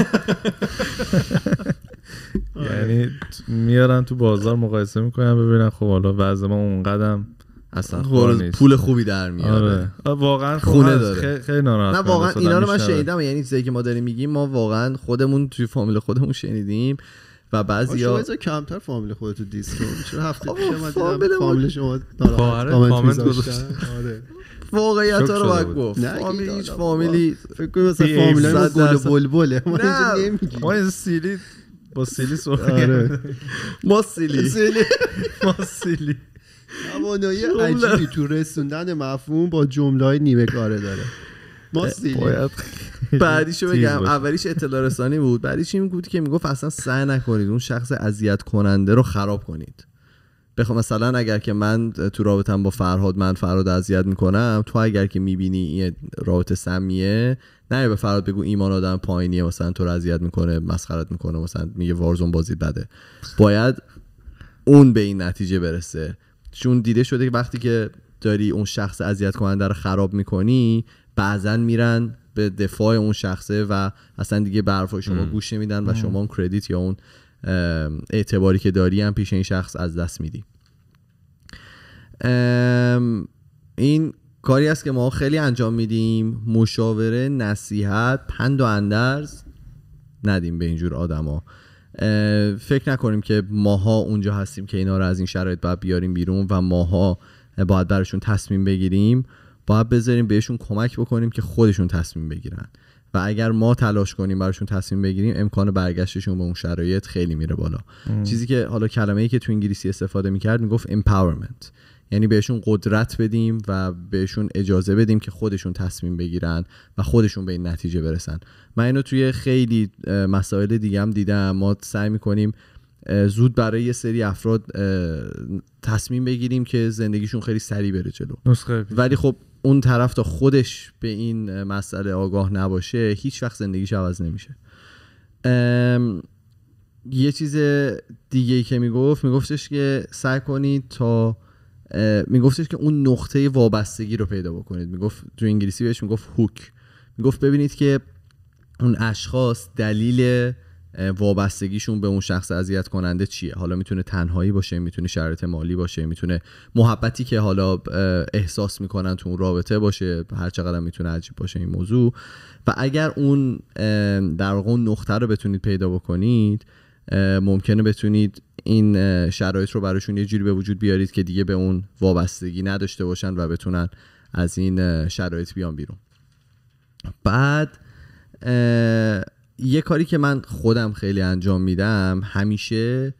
آره. یعنی میارن تو بازار مقایسه میکنن ببینن خب حالا وضع ما اونقدم اصلا پول خوبی در میاره آره. واقعا خب خونه داره خیلی, ناراحت نه واقعا اینا رو من شنیدم یعنی چیزی که ما داریم میگیم ما واقعا خودمون توی فامیل خودمون شنیدیم و بعضی ها شما کمتر فامیل خودتو دیست کن چرا هفته پیش دیدم فامیل شما کامنت گذاشتن آره. واقعیت ها رو باید گفت فامیل هیچ فامیلی فکر کنم مثلا فامیل های گل بلبله ما اینجا نمیگیم ما اینجا سیلی با سیلی صحبت آره. ما سیلی ما سیلی توانایی عجیبی تو رسوندن مفهوم با جمله های نیمه کاره داره ما بعدیشو بگم اولیش اطلاع رسانی بود بعدیش این بود که میگفت اصلا سعی نکنید اون شخص اذیت کننده رو خراب کنید بخوام مثلا اگر که من تو رابطم با فرهاد من فرهاد اذیت میکنم تو اگر که میبینی این رابطه سمیه نه به فرهاد بگو ایمان آدم پایینیه مثلا تو رو اذیت میکنه مسخرت میکنه مثلا میگه وارزون بازی بده باید اون به این نتیجه برسه چون دیده شده که وقتی که داری اون شخص اذیت کننده رو خراب میکنی بعضا میرن به دفاع اون شخصه و اصلا دیگه برفای شما گوش نمیدن و شما اون کردیت یا اون اعتباری که داری هم پیش این شخص از دست میدی این کاری است که ما خیلی انجام میدیم مشاوره نصیحت پند و اندرز ندیم به اینجور آدما فکر نکنیم که ماها اونجا هستیم که اینا رو از این شرایط باید بیاریم بیرون و ماها باید براشون تصمیم بگیریم باید بذاریم بهشون کمک بکنیم که خودشون تصمیم بگیرن و اگر ما تلاش کنیم براشون تصمیم بگیریم امکان برگشتشون به اون شرایط خیلی میره بالا چیزی که حالا کلمه ای که تو انگلیسی استفاده میکرد میگفت empowerment یعنی بهشون قدرت بدیم و بهشون اجازه بدیم که خودشون تصمیم بگیرن و خودشون به این نتیجه برسن من اینو توی خیلی مسائل دیگه هم دیدم ما سعی میکنیم زود برای یه سری افراد تصمیم بگیریم که زندگیشون خیلی سریع بره جلو ولی خب اون طرف تا خودش به این مسئله آگاه نباشه هیچ وقت زندگیش عوض نمیشه یه چیز دیگه ای که میگفت میگفتش که سعی کنید تا میگفتش که اون نقطه وابستگی رو پیدا بکنید میگفت تو انگلیسی بهش میگفت هوک میگفت ببینید که اون اشخاص دلیل وابستگیشون به اون شخص اذیت کننده چیه حالا میتونه تنهایی باشه میتونه شرایط مالی باشه میتونه محبتی که حالا احساس میکنن تو اون رابطه باشه هر چقدر میتونه عجیب باشه این موضوع و اگر اون در واقع اون نقطه رو بتونید پیدا بکنید ممکنه بتونید این شرایط رو براشون یه جوری به وجود بیارید که دیگه به اون وابستگی نداشته باشن و بتونن از این شرایط بیان بیرون بعد یه کاری که من خودم خیلی انجام میدم همیشه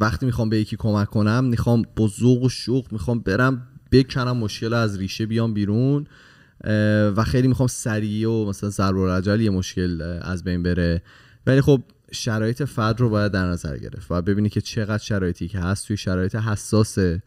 وقتی میخوام به یکی کمک کنم میخوام با و شوق میخوام برم بکنم مشکل از ریشه بیام بیرون و خیلی میخوام سریع و مثلا ضرب و یه مشکل از بین بره ولی خب شرایط فرد رو باید در نظر گرفت و ببینی که چقدر شرایطی که هست توی شرایط حساسه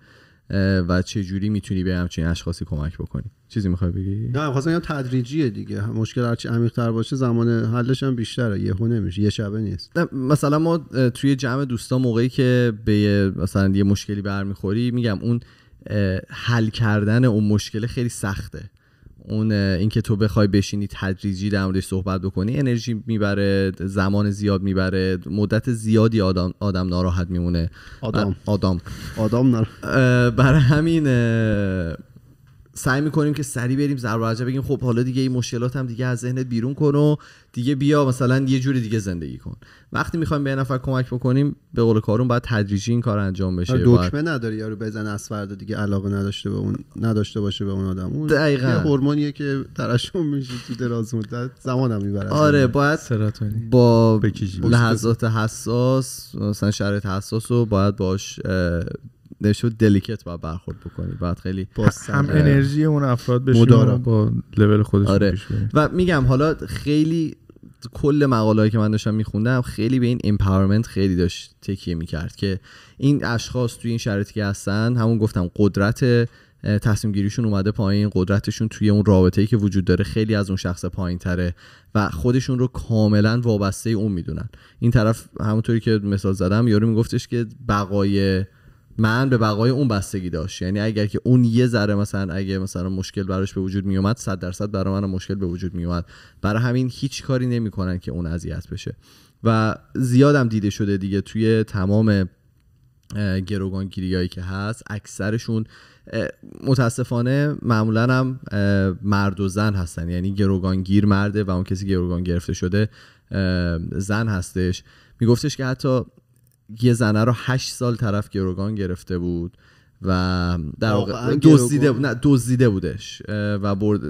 و چه جوری میتونی به همچین اشخاصی کمک بکنی چیزی میخوای بگی نه خواستم یا تدریجیه دیگه مشکل هرچی عمیق باشه زمان حلش هم بیشتره یهو نمیشه یه شبه نیست نه مثلا ما توی جمع دوستان موقعی که به مثلا یه مشکلی برمیخوری میگم اون حل کردن اون مشکل خیلی سخته اون اینکه تو بخوای بشینی تدریجی در موردش صحبت بکنی انرژی میبره زمان زیاد میبره مدت زیادی آدم آدم ناراحت میمونه آدم آدم آدم ناراحت برای همین سعی میکنیم که سری بریم ضرب بگیم خب حالا دیگه این مشکلات هم دیگه از ذهنت بیرون کن و دیگه بیا مثلا یه جوری دیگه زندگی کن وقتی میخوایم به نفر کمک بکنیم به قول کارون باید تدریجی این کار انجام بشه آره، دکمه نداری یارو بزن از فردا دیگه علاقه نداشته به اون نداشته باشه به اون آدم اون دقیقاً هورمونیه که ترشح میشه تو دراز مدت زمانم میبره آره باید سراتونی. با لحظات حساس مثلا شرایط حساس رو باید باش نشو دلیکت باید برخورد بکنی باید خیلی هم انرژی اون افراد بشه با لول خودش آره. و میگم حالا خیلی کل مقاله که من داشتم میخوندم خیلی به این امپاورمنت خیلی داشت تکیه میکرد که این اشخاص توی این شرایطی که هستن همون گفتم قدرت تصمیم گیریشون اومده پایین قدرتشون توی اون رابطه که وجود داره خیلی از اون شخص پایین و خودشون رو کاملا وابسته اون میدونن این طرف همونطوری که مثال زدم یارو میگفتش که بقای من به بقای اون بستگی داشت یعنی اگر که اون یه ذره مثلا اگه مثلا مشکل براش به وجود می اومد درصد برای من مشکل به وجود می برای همین هیچ کاری نمیکنن که اون اذیت بشه و زیادم دیده شده دیگه توی تمام گروگانگیری هایی که هست اکثرشون متاسفانه معمولا هم مرد و زن هستن یعنی گروگانگیر مرده و اون کسی گروگان گرفته شده زن هستش میگفتش که حتی یه زنه رو هشت سال طرف گروگان گرفته بود و در واقع دزدیده بود نه دزدیده بودش و برد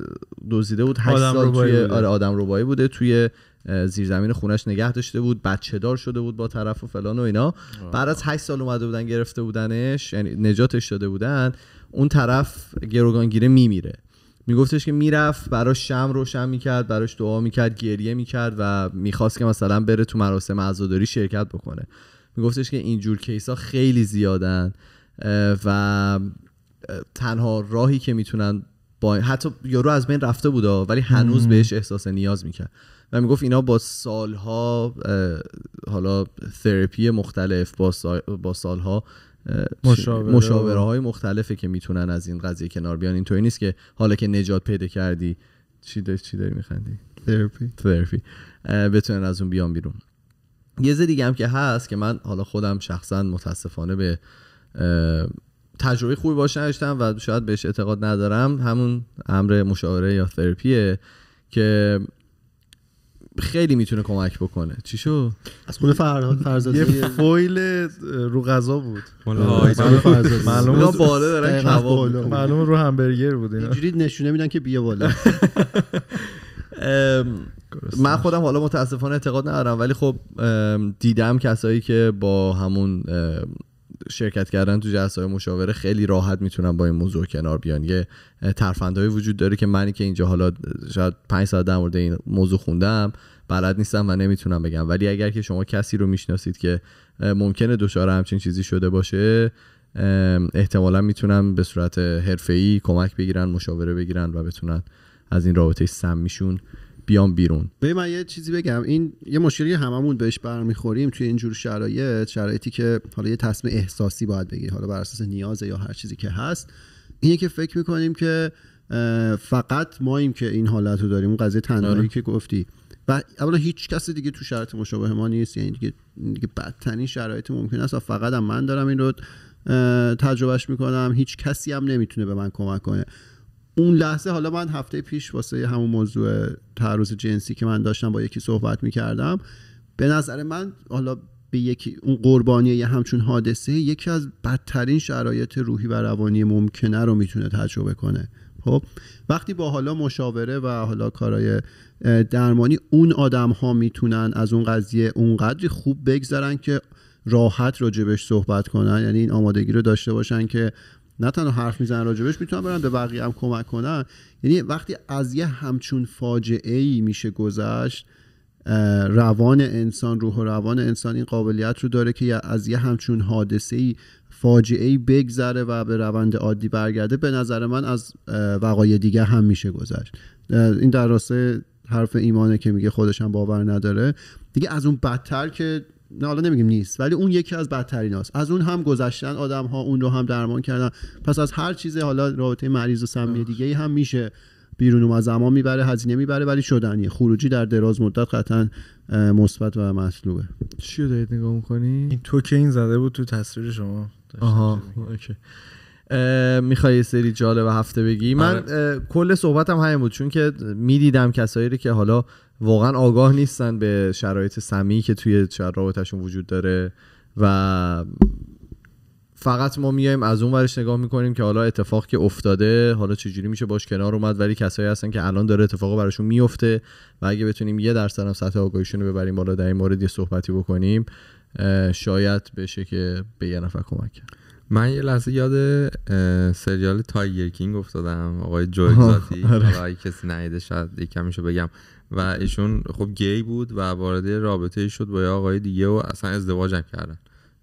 دزدیده بود 8 سال توی آره آدم ربایی بوده توی زیرزمین خونش نگه داشته بود بچه دار شده بود با طرف و فلان و اینا بعد از هشت سال اومده بودن گرفته بودنش یعنی نجاتش داده بودن اون طرف گروگانگیره میمیره میگفتش که میرفت براش شم روشن میکرد براش دعا میکرد گریه میکرد و میخواست که مثلا بره تو مراسم عزاداری شرکت بکنه میگفتش که اینجور کیس ها خیلی زیادن و تنها راهی که میتونن با حتی یارو از بین رفته بوده ولی هنوز بهش احساس نیاز میکرد و میگفت اینا با سالها حالا ترپی مختلف با, سالها مشاوره, مشاوره های مختلفه که میتونن از این قضیه کنار بیان اینطوری نیست که حالا که نجات پیدا کردی چی داری, چی داری میخندی بتونن از اون بیان بیرون یه ز دیگه هم که هست که من حالا خودم شخصا متاسفانه به تجربه خوبی باش نداشتم و شاید بهش اعتقاد ندارم همون امر مشاوره یا ترپیه که خیلی میتونه کمک بکنه چی شو از خود فرهاد فرزادی یه فویل رو غذا بود معلومه بالا دارن کباب رو همبرگر بود اینجوری نشونه میدن که بیا بالا من خودم حالا متاسفانه اعتقاد ندارم ولی خب دیدم کسایی که با همون شرکت کردن تو جلسه مشاوره خیلی راحت میتونن با این موضوع کنار بیان یه ترفندهایی وجود داره که منی که اینجا حالا شاید 5 ساعت در مورد این موضوع خوندم بلد نیستم و نمیتونم بگم ولی اگر که شما کسی رو میشناسید که ممکنه دچار همچین چیزی شده باشه احتمالا میتونم به صورت حرفه‌ای کمک بگیرن مشاوره بگیرن و بتونن از این رابطه سمیشون بیام بیرون به من یه چیزی بگم این یه مشکلی هممون بهش برمیخوریم توی اینجور شرایط شرایطی که حالا یه تصمیم احساسی باید بگیری حالا بر اساس نیازه یا هر چیزی که هست اینه که فکر میکنیم که فقط ایم که این حالت رو داریم اون قضیه تنهایی آره. که گفتی و اولا هیچ کسی دیگه تو شرایط مشابه ما نیست یعنی دیگه, دیگه بدترین شرایط ممکن است و فقط من دارم این رو تجربهش میکنم هیچ کسی هم نمیتونه به من کمک کنه اون لحظه حالا من هفته پیش واسه همون موضوع تعرض جنسی که من داشتم با یکی صحبت میکردم به نظر من حالا به یکی اون قربانی یه همچون حادثه یکی از بدترین شرایط روحی و روانی ممکنه رو میتونه تجربه کنه خب وقتی با حالا مشاوره و حالا کارهای درمانی اون آدم ها میتونن از اون قضیه اونقدری خوب بگذرن که راحت راجبش صحبت کنن یعنی این آمادگی رو داشته باشن که نه تنها حرف میزنن راجبش میتونن برن به بقیه هم کمک کنن یعنی وقتی از یه همچون فاجعه ای میشه گذشت روان انسان روح و روان انسان این قابلیت رو داره که از یه همچون حادثه ای فاجعه ای بگذره و به روند عادی برگرده به نظر من از وقایع دیگه هم میشه گذشت این در راسته حرف ایمانه که میگه خودش هم باور نداره دیگه از اون بدتر که نه حالا نمیگیم نیست ولی اون یکی از بدترین هاست از اون هم گذشتن آدم ها اون رو هم درمان کردن پس از هر چیز حالا رابطه مریض و سمی دیگه هم میشه بیرون از زمان میبره هزینه میبره ولی شدنیه خروجی در دراز مدت قطعا مثبت و مطلوبه چی رو دارید نگاه میکنی؟ این تو که این زده بود تو تصویر شما آها میخوای یه سری جالب هفته بگی من آره. کل صحبتم همین بود چون که میدیدم کسایی رو که حالا واقعا آگاه نیستن به شرایط سمی که توی رابطهشون وجود داره و فقط ما میایم از اون ورش نگاه میکنیم که حالا اتفاق که افتاده حالا چجوری میشه باش کنار اومد ولی کسایی هستن که الان داره اتفاق براشون میفته و اگه بتونیم یه درصد هم سطح آگاهیشون رو ببریم بالا در این مورد یه صحبتی بکنیم شاید بشه که به یه نفر کمک کرد من یه لحظه یاد سریال تایگر کینگ افتادم آقای جو آره. آقای کسی نهیده شد یکم بگم و ایشون خب گی بود و وارد رابطه ای شد با یه آقای دیگه و اصلا ازدواج هم کردن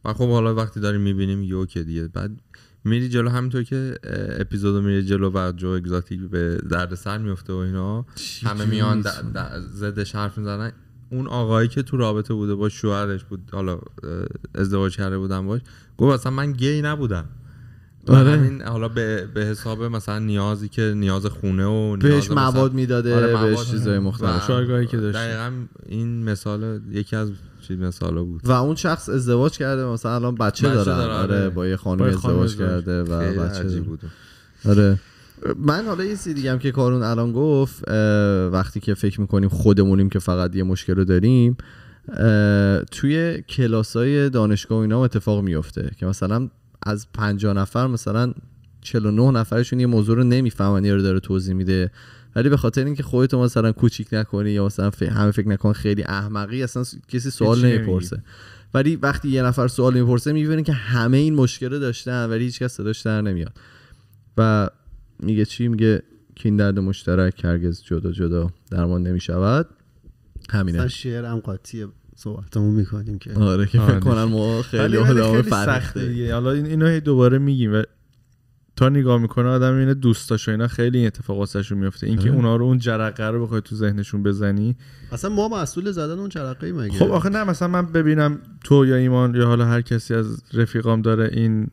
و خب حالا وقتی داریم میبینیم یه که دیگه بعد میری جلو همینطور که اپیزود میری جلو و جو اگزاتیک به درد سر میفته و اینا همه میان ضدش حرف میزنن اون آقایی که تو رابطه بوده با شوهرش بود حالا ازدواج کرده بودن باش گفت اصلا من گی نبودم آره. این حالا به،, به حساب مثلا نیازی که نیاز خونه و نیاز بهش مواد میداده آره بهش چیزای مختلف شارگاهی که داشت دقیقا این مثال یکی از چیز مثالا بود و اون شخص ازدواج کرده مثلا الان بچه, بچه داره, آره. آره. با یه خانم ازدواج, ازدواج, کرده و بچه بود آره من حالا یه که کارون الان گفت وقتی که فکر میکنیم خودمونیم که فقط یه مشکل رو داریم توی کلاس های دانشگاه اینا اتفاق میفته که مثلا از 50 نفر مثلا 49 نفرشون یه موضوع رو نمیفهمن رو داره توضیح میده ولی به خاطر اینکه خودت مثلا کوچیک نکنی یا مثلا همه فکر نکن خیلی احمقی اصلا کسی سوال نمیپرسه ولی وقتی یه نفر سوال میپرسه میبینه که همه این مشکل داشتن ولی هیچکس صداش در نمیاد و میگه چی میگه که این درد مشترک هرگز جدا جدا درمان نمیشود همینه اصلا شعر هم قاطیه صحبتمون میکنیم که آره که فکر آره. ما خیلی آدم سخته حالا اینو هی دوباره میگیم و تا نگاه میکنه آدم اینه دوستاش و اینا خیلی این اتفاق واسهشون میفته اینکه آره. اونا رو اون جرقه رو بخوای تو ذهنشون بزنی اصلا ما مسئول زدن اون جرقه ای خب آخه نه مثلا من ببینم تو یا ایمان یا حالا هر کسی از رفیقام داره این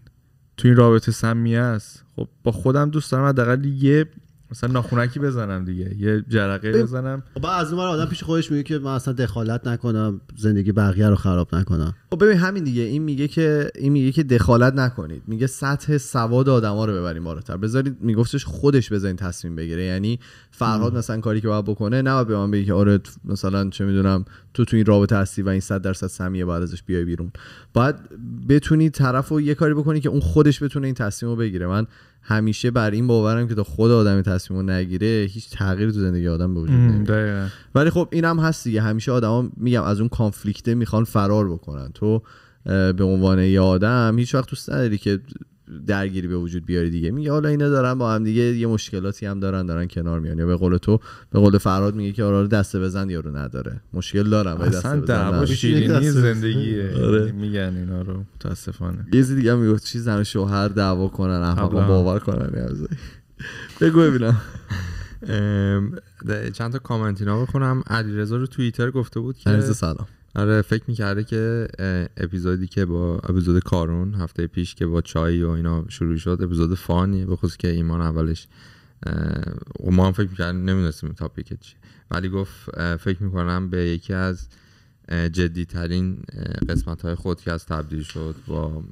تو این رابطه سمی است خب با خودم دوست دارم حداقل یه مثلا ناخونکی بزنم دیگه یه جرقه بزنم خب از اون آدم پیش خودش میگه که من اصلا دخالت نکنم زندگی بقیه رو خراب نکنم خب ببین همین دیگه این میگه که این میگه که دخالت نکنید میگه سطح سواد آدما رو ببریم بالاتر بذارید میگفتش خودش بزنید تصمیم بگیره یعنی فرهاد مثلا کاری که باید بکنه نه به من بگه که آره مثلا چه میدونم تو تو این رابطه هستی و این 100 درصد سمیه بعد ازش بیای بیرون باید بتونی طرفو یه کاری بکنی که اون خودش بتونه این تصمیم بگیره من همیشه بر این باورم که تا خود آدمی تصمیم نگیره هیچ تغییری تو زندگی آدم به وجود نمیاد ولی خب اینم هم هست دیگه همیشه آدما میگم از اون کانفلیکته میخوان فرار بکنن تو به عنوان یه آدم هیچ وقت دوست نداری که درگیری به وجود بیاری دیگه میگه حالا اینا دارن با هم دیگه یه مشکلاتی هم دارن دارن کنار میان یا به قول تو به قول فراد میگه که آره, آره، دسته بزن یارو نداره مشکل دارم اصلا دسته بزن شیرینی زندگیه آره. میگن اینا رو متاسفانه یه دیگه هم میگفت چی زن شوهر دعوا کنن احمقا باور کنن بگو ببینم چند تا کامنت اینا بخونم علیرضا رو توییتر گفته بود که علیرضا سلام آره فکر میکرده که اپیزودی که با اپیزود کارون هفته پیش که با چای و اینا شروع شد اپیزود فانیه خصوص که ایمان اولش و ما هم فکر میکردیم نمیدونستیم تاپیک چی ولی گفت فکر میکنم به یکی از جدی ترین قسمت های خود که از تبدیل شد با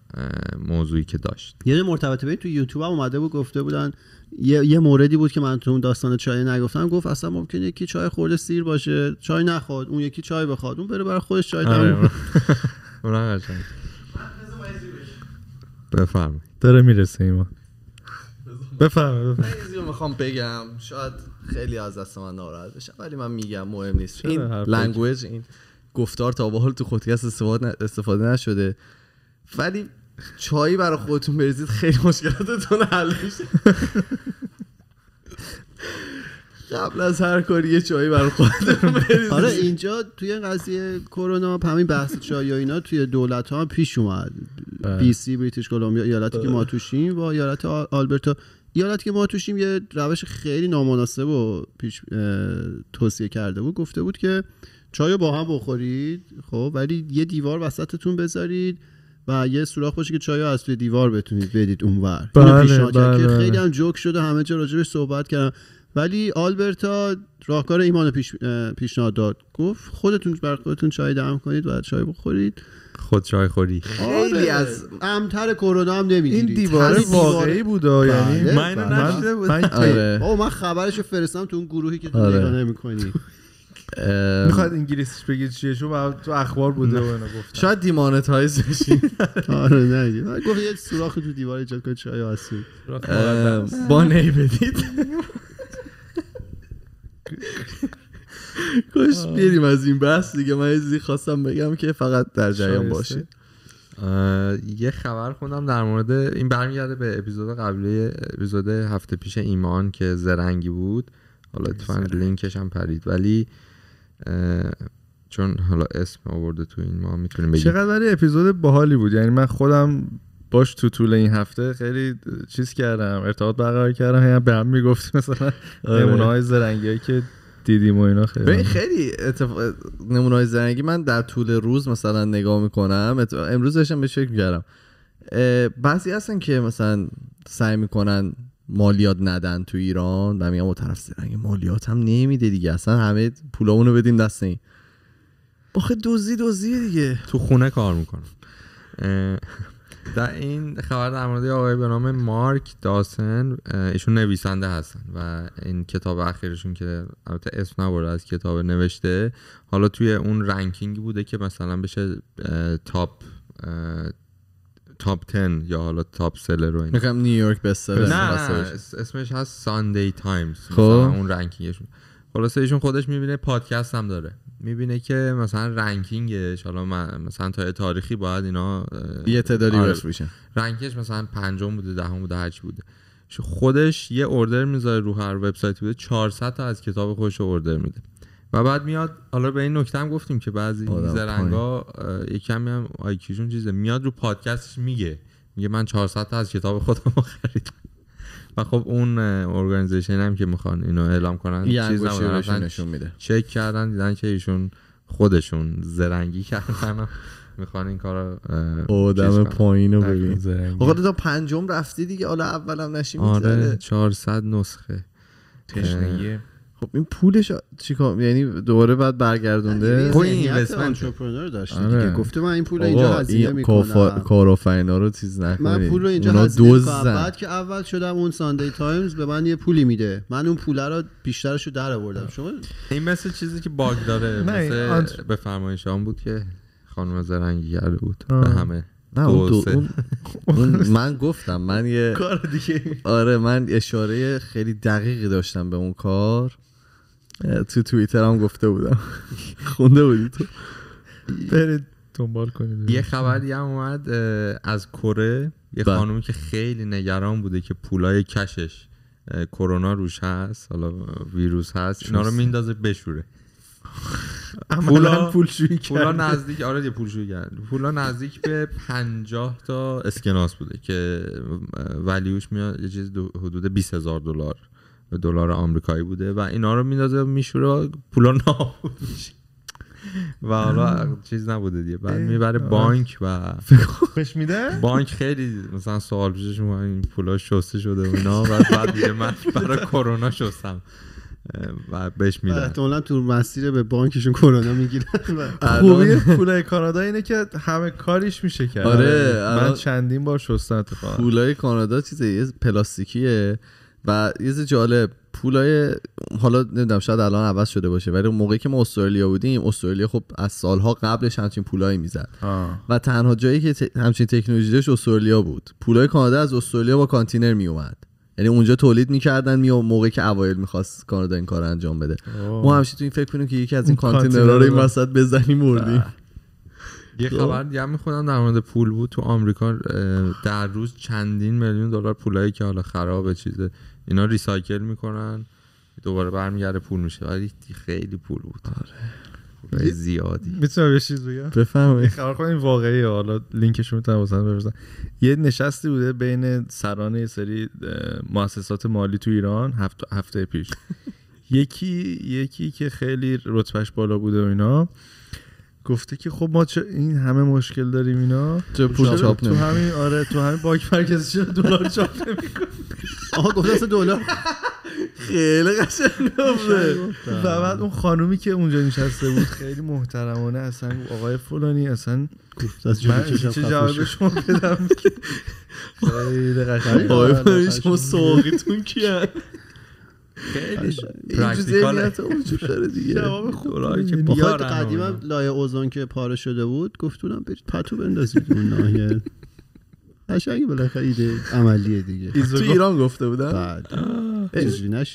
موضوعی که داشت یه یعنی مرتبط به تو یوتیوب هم اومده بود گفته بودن یه،, یه موردی بود که من تو اون داستان چای نگفتم گفت اصلا ممکنه یکی چای خورده سیر باشه چای نخواد اون یکی چای بخواد اون بره برای خودش چای آره. داره میرسه ایمان بفرم میخوام بگم شاید خیلی از دست من ناراحت بشن ولی من میگم مهم نیست این لنگویج این گفتار تا به حال تو خودکست استفاده نشده ولی چایی برای خودتون بریزید خیلی مشکلاتتون حل میشه قبل از هر کاری یه چایی برای خودتون بریزید آره اینجا توی قضیه کرونا همین بحث چای و اینا توی دولت ها پیش اومد بله. بی سی بریتیش کلمبیا ایالتی که بله. ما توشیم و ایالت آلبرتا ایالتی که ما توشیم یه روش خیلی نامناسب و پیش توصیه کرده بود گفته بود که چای با هم بخورید خب ولی یه دیوار وسطتون بذارید و یه سوراخ باشه که چایو از توی دیوار بتونید بدید اونور بله, بله. که خیلی هم جوک شده همه جا راجبش صحبت کردم ولی آلبرتا راهکار ایمان پیش... پیشنهاد داد گفت خودتون بر خودتون چای دم کنید و چای بخورید خود چای خوری خیلی آره. از امتر کرونا هم نمیدید این دیوار واقعی بود یعنی بله، من بله. من, آره. آره. من, من فرستم تو اون گروهی که تو آره. میخواد انگلیسیش بگید چیه چون تو اخبار بوده و اینا گفت شاید دیمانتایز بشی آره نه گفت یه سوراخ تو دیوار ایجاد کن چای آسیب با نی بدید خوش بیریم از این بحث دیگه من یه خواستم بگم که فقط در جریان باشید یه خبر خوندم در مورد این برمیگرده به اپیزود قبلی اپیزود هفته پیش ایمان که زرنگی بود حالا اتفاقا لینکش هم پرید ولی چون حالا اسم آورده تو این ما میتونیم بگیم چقدر اپیزود باحالی بود یعنی من خودم باش تو طول این هفته خیلی چیز کردم ارتباط برقرار کردم هم یعنی به هم میگفت مثلا آره. نمونه های زرنگی که دیدیم و اینا خیلی خیلی نمونه های زرنگی من در طول روز مثلا نگاه میکنم امروز داشتم به شکل میکردم بعضی هستن که مثلا سعی میکنن مالیات ندن تو ایران و میگم اون طرف زرنگ مالیات هم نمیده دیگه اصلا همه پولامونو بدیم دست این آخه دوزی دوزی دیگه تو خونه کار میکنم در این خبر در مورد آقای به نام مارک داسن ایشون نویسنده هستن و این کتاب اخیرشون که البته اسم نبرده از کتاب نوشته حالا توی اون رنکینگ بوده که مثلا بشه تاپ تاپ 10 یا حالا تاپ سلر رو میگم نیویورک بست نه, اسمش هست ساندی تایمز خب اون رنکینگشون خلاصه ایشون خودش میبینه پادکست هم داره میبینه که مثلا رنکینگش حالا مثلا تا تاریخی باید اینا یه تعدادی آره رنکش مثلا پنجم بوده دهم بوده هرچی بوده خودش یه اوردر میذاره رو هر وبسایت بوده 400 تا از کتاب خودش اوردر میده و بعد میاد حالا به این نکته هم گفتیم که بعضی زرنگا یه کمی هم آیکیشون چیزه میاد رو پادکستش میگه میگه من 400 تا از کتاب خودم رو خریدم و خب اون ارگانیزیشن هم که میخوان اینو اعلام کنن چیز نشون میده چک کردن دیدن که ایشون خودشون زرنگی کردن میخوان این کارا آدم پایین رو ببین آقا تا پنجم رفتی دیگه حالا اولم نشیم آره 400 نسخه تشنگیه خب این پولش چیکار یعنی دوباره بعد برگردونده یعنی پول اینوستمنت انترپرنور داشته آره. دیگه گفته من این پول اینجا هزینه میکنم کارآفرینا رو چیز نکنید من پول رو اینجا هزینه بعد که اول شدم اون ساندی تایمز به من یه پولی میده من اون پول رو بیشترش رو در آوردم شما این مثل چیزی که باگ داره مثل به فرمایش بود که خانم زرنگی کرده بود به همه نه اون, اون, اون من گفتم من یه کار دیگه آره من اشاره خیلی دقیقی داشتم به اون کار تو توییتر هم گفته بودم خونده بودی تو بله. برید دنبال کنید یه خبر هم اومد از کره یه بله. خانومی که خیلی نگران بوده که پولای کشش کرونا روش هست حالا ویروس هست اینا رو میندازه بشوره پولا پولشویی کرد پولا نزدیک آره یه پولشویی کرد پولا نزدیک به 50 تا اسکناس بوده که ولیوش میاد یه چیز حدود هزار دلار دلار آمریکایی بوده و اینا رو میندازه میشوره پولا نابود میشه و حالا چیز نبوده دیگه بعد میبره آره. بانک و بهش میده بانک خیلی مثلا سوال پیشش این پولا شسته شده و اینا و بعد دیگه من برای کرونا شستم و بهش میدن احتمالا تو مسیر به بانکشون کرونا میگیره خوبی پولای کانادا اینه که همه کاریش میشه کرد آره، من چندین بار شستم اتفاقا پولای کانادا چیزه پلاستیکیه و یه چیز جالب پولای حالا نمیدونم شاید الان عوض شده باشه ولی موقعی که ما استرالیا بودیم استرالیا خب از سالها قبلش همچین پولایی میزد و تنها جایی که همچین تکنولوژی داشت استرالیا بود پولای کانادا از استرالیا با کانتینر میومد یعنی اونجا تولید میکردن می موقعی که اوایل میخواست کانادا این کار انجام بده آه. ما همیشه تو این فکر کنیم که یکی از این کانتینرها رو این وسط بزنیم مردیم یه خب. خبر دیگه هم میخونم در مورد پول بود تو آمریکا در روز چندین میلیون دلار پولایی که حالا خرابه چیزه اینا ریسایکل میکنن دوباره برمیگرده پول میشه ولی خیلی پول بود آره زیادی میتونم یه چیز بگم بفهمید خبر کنیم واقعی حالا لینکش رو میتونم واسه بفرستم یه نشستی بوده بین سران یه سری مؤسسات مالی تو ایران هفته پیش یکی یکی که خیلی رتبهش بالا بوده و اینا گفته که خب ما این همه مشکل داریم اینا تو پول چاپ تو همین آره تو همین باک مرکزی چرا دلار چاپ نمیکنی آها گفت دلار خیلی قشنگ گفته و بعد اون خانومی که اونجا نشسته بود خیلی محترمانه اصلا آقای فلانی اصلا من چه جواب شما بدم خیلی قشنگ آقای فلانی شما سوقیتون کیه خیلی پرکتیکاله جواب خوب که یاد آره، قدیم لایه اوزان که پاره شده بود گفتونم برید پتو بندازید اون ناهیه قشنگ بالاخره ایده عملیه دیگه تو ایران گفته بودن بعد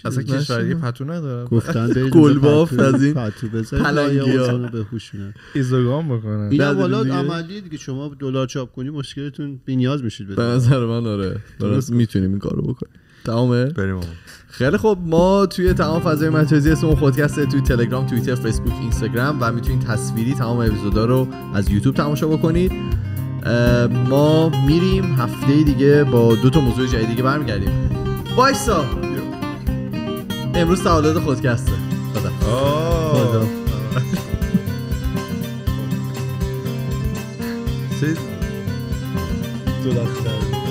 اصلا کشور پتو نداره گفتن گل بافت از این پتو بزنید به هوشونه ایزوگام بکنن این والا عملیه دیگه شما دلار چاپ کنی مشکلتون نیاز میشید به نظر من آره, آره، درست میتونیم این کارو بکنیم تمامه بریم خیلی خب ما توی تمام فضای مجازی اسم اون توی تلگرام توییتر فیسبوک اینستاگرام و میتونید تصویری تمام اپیزودا رو از یوتیوب تماشا بکنید ما میریم هفته دیگه با دو تا موضوع جدید دیگه برمیگردیم وایسا امروز تولد خودکسته خدا دو دفتر